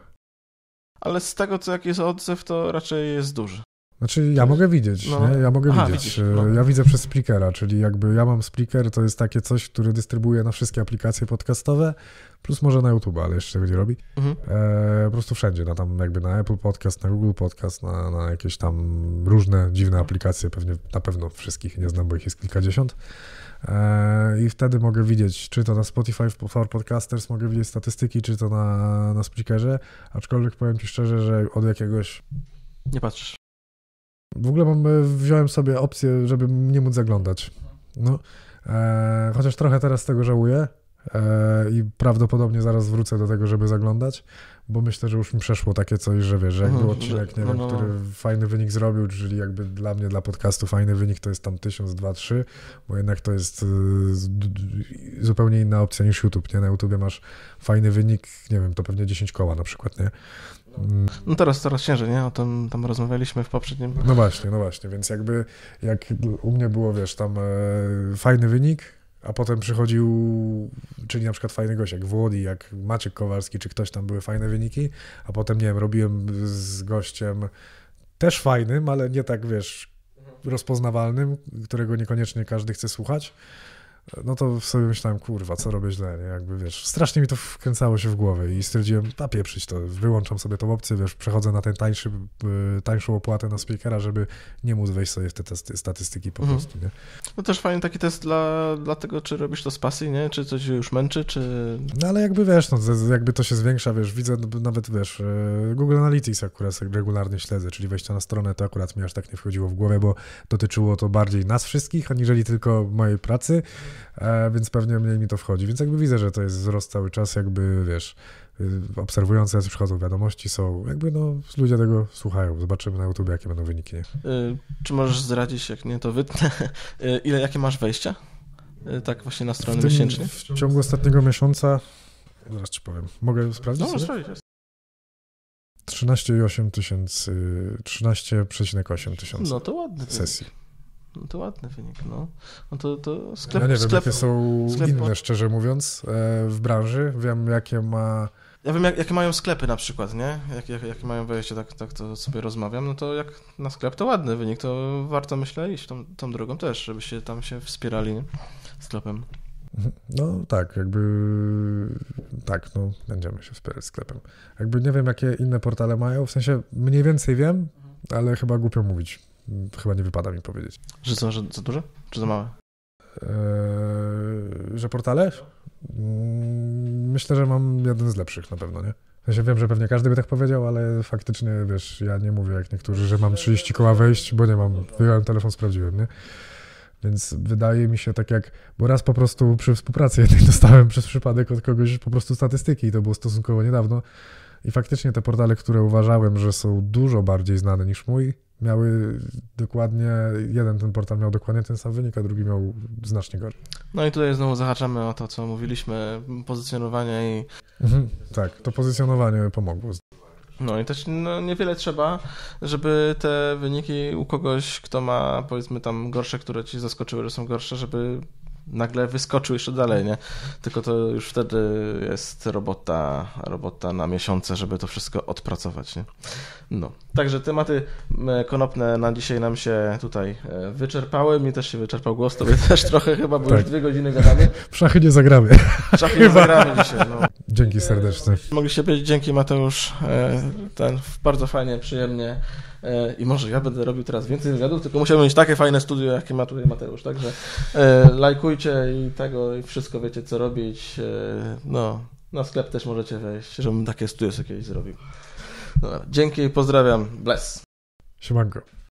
ale z tego, co jak jest odzew, to raczej jest duży. Znaczy ja mogę widzieć, no. nie? Ja mogę Aha, widzieć. Widzisz, no. Ja widzę przez Spreakera, czyli jakby ja mam Spreaker, to jest takie coś, które dystrybuuje na wszystkie aplikacje podcastowe, plus może na YouTube, ale jeszcze nie robi. Mhm. E, po prostu wszędzie, na tam jakby na Apple Podcast, na Google Podcast, na, na jakieś tam różne dziwne mhm. aplikacje, pewnie na pewno wszystkich nie znam, bo ich jest kilkadziesiąt. E, I wtedy mogę widzieć, czy to na Spotify for Podcasters mogę widzieć statystyki, czy to na, na Spreakerze, aczkolwiek powiem Ci szczerze, że od jakiegoś... Nie patrzysz. W ogóle mam, e, wziąłem sobie opcję, żeby nie móc zaglądać. No, e, chociaż trochę teraz tego żałuję, E, i prawdopodobnie zaraz wrócę do tego, żeby zaglądać, bo myślę, że już mi przeszło takie coś, że wiesz, że jakby mhm. był odcinek, nie no, wiem, no, no. który fajny wynik zrobił, czyli jakby dla mnie, dla podcastu fajny wynik to jest tam 1000, 2, 3, bo jednak to jest y, zupełnie inna opcja niż YouTube, nie? Na YouTubie masz fajny wynik, nie wiem, to pewnie 10 koła na przykład, nie? Mm. No teraz coraz ciężej, nie? O tym tam rozmawialiśmy w poprzednim. No właśnie, no właśnie, więc jakby jak u mnie było, wiesz, tam e, fajny wynik, a potem przychodził, czyli na przykład fajny gość jak Włodi, jak Maciek Kowalski, czy ktoś tam, były fajne wyniki, a potem, nie wiem, robiłem z gościem też fajnym, ale nie tak, wiesz, mhm. rozpoznawalnym, którego niekoniecznie każdy chce słuchać no to sobie myślałem, kurwa, co robię źle, nie? jakby wiesz, strasznie mi to wkręcało się w głowę i stwierdziłem, a pieprzyć to, wyłączam sobie tą opcję, wiesz, przechodzę na tę tańszy, y, tańszą opłatę na speakera, żeby nie móc wejść sobie w te testy, statystyki po mhm. prostu, nie? No też fajny taki test dla, dla tego, czy robisz to z pasji, nie? Czy coś już męczy, czy... No ale jakby wiesz, no, jakby to się zwiększa, wiesz, widzę no, nawet, wiesz, e, Google Analytics akurat regularnie śledzę, czyli wejście na stronę, to akurat mi aż tak nie wchodziło w głowę, bo dotyczyło to bardziej nas wszystkich, aniżeli tylko mojej pracy, E, więc pewnie mniej mi to wchodzi. Więc jakby widzę, że to jest wzrost cały czas, jakby wiesz, y, obserwujące przychodzą wiadomości, są jakby no ludzie tego słuchają. Zobaczymy na YouTube, jakie będą wyniki. Nie? Y, czy możesz zdradzić, jak nie to wytnę, y, ile, jakie masz wejścia? Tak właśnie na stronę miesięcznie? W ciągu ostatniego miesiąca, zaraz ci powiem, mogę sprawdzić? No, 13,8 tysięcy, 13,8 tysięcy. No to ładne. Sesji. No to ładny wynik, no. no to, to sklep, ja nie sklep, wiem, jakie są sklep, inne, szczerze mówiąc, e, w branży. Wiem, jakie ma... Ja wiem, jak, jakie mają sklepy na przykład, nie? Jakie jak, mają wejście, tak, tak to sobie rozmawiam. No to jak na sklep to ładny wynik, to warto myślę iść tą, tą drogą też, żebyście tam się wspierali sklepem. No tak, jakby tak, no będziemy się wspierać sklepem. Jakby nie wiem, jakie inne portale mają, w sensie mniej więcej wiem, mhm. ale chyba głupio mówić chyba nie wypada mi powiedzieć. Że co, że za duże? Czy za małe? Eee, że portale? Mm, myślę, że mam jeden z lepszych na pewno, nie? wiem, że pewnie każdy by tak powiedział, ale faktycznie, wiesz, ja nie mówię jak niektórzy, że mam 30 koła wejść, bo nie mam. Wyjąłem telefon, sprawdziłem, nie? Więc wydaje mi się tak jak, bo raz po prostu przy współpracy jednej dostałem przez przypadek od kogoś po prostu statystyki i to było stosunkowo niedawno i faktycznie te portale, które uważałem, że są dużo bardziej znane niż mój, miały dokładnie, jeden ten portal miał dokładnie ten sam wynik, a drugi miał znacznie gorzej. No i tutaj znowu zahaczamy o to, co mówiliśmy, pozycjonowanie i... Mhm, tak, to pozycjonowanie pomogło. No i też no, niewiele trzeba, żeby te wyniki u kogoś, kto ma powiedzmy tam gorsze, które ci zaskoczyły, że są gorsze, żeby nagle wyskoczył jeszcze dalej, nie? Tylko to już wtedy jest robota, robota na miesiące, żeby to wszystko odpracować, nie? No. Także tematy konopne na dzisiaj nam się tutaj e, wyczerpały. Mi też się wyczerpał głos, tobie też trochę chyba, bo tak. już dwie godziny gadamy. W szachy nie zagramy. W szachy nie zagramy dzisiaj, no. Dzięki serdeczne. Mogliście powiedzieć dzięki Mateusz. E, ten bardzo fajnie, przyjemnie E, I może ja będę robił teraz więcej wywiadów, tylko musiałbym mieć takie fajne studio, jakie ma tutaj Mateusz. Także e, lajkujcie i tego, i wszystko wiecie, co robić. E, no, na sklep też możecie wejść, żebym takie studio sobie kiedyś zrobił. No, dzięki, pozdrawiam. Bless. Siemanko.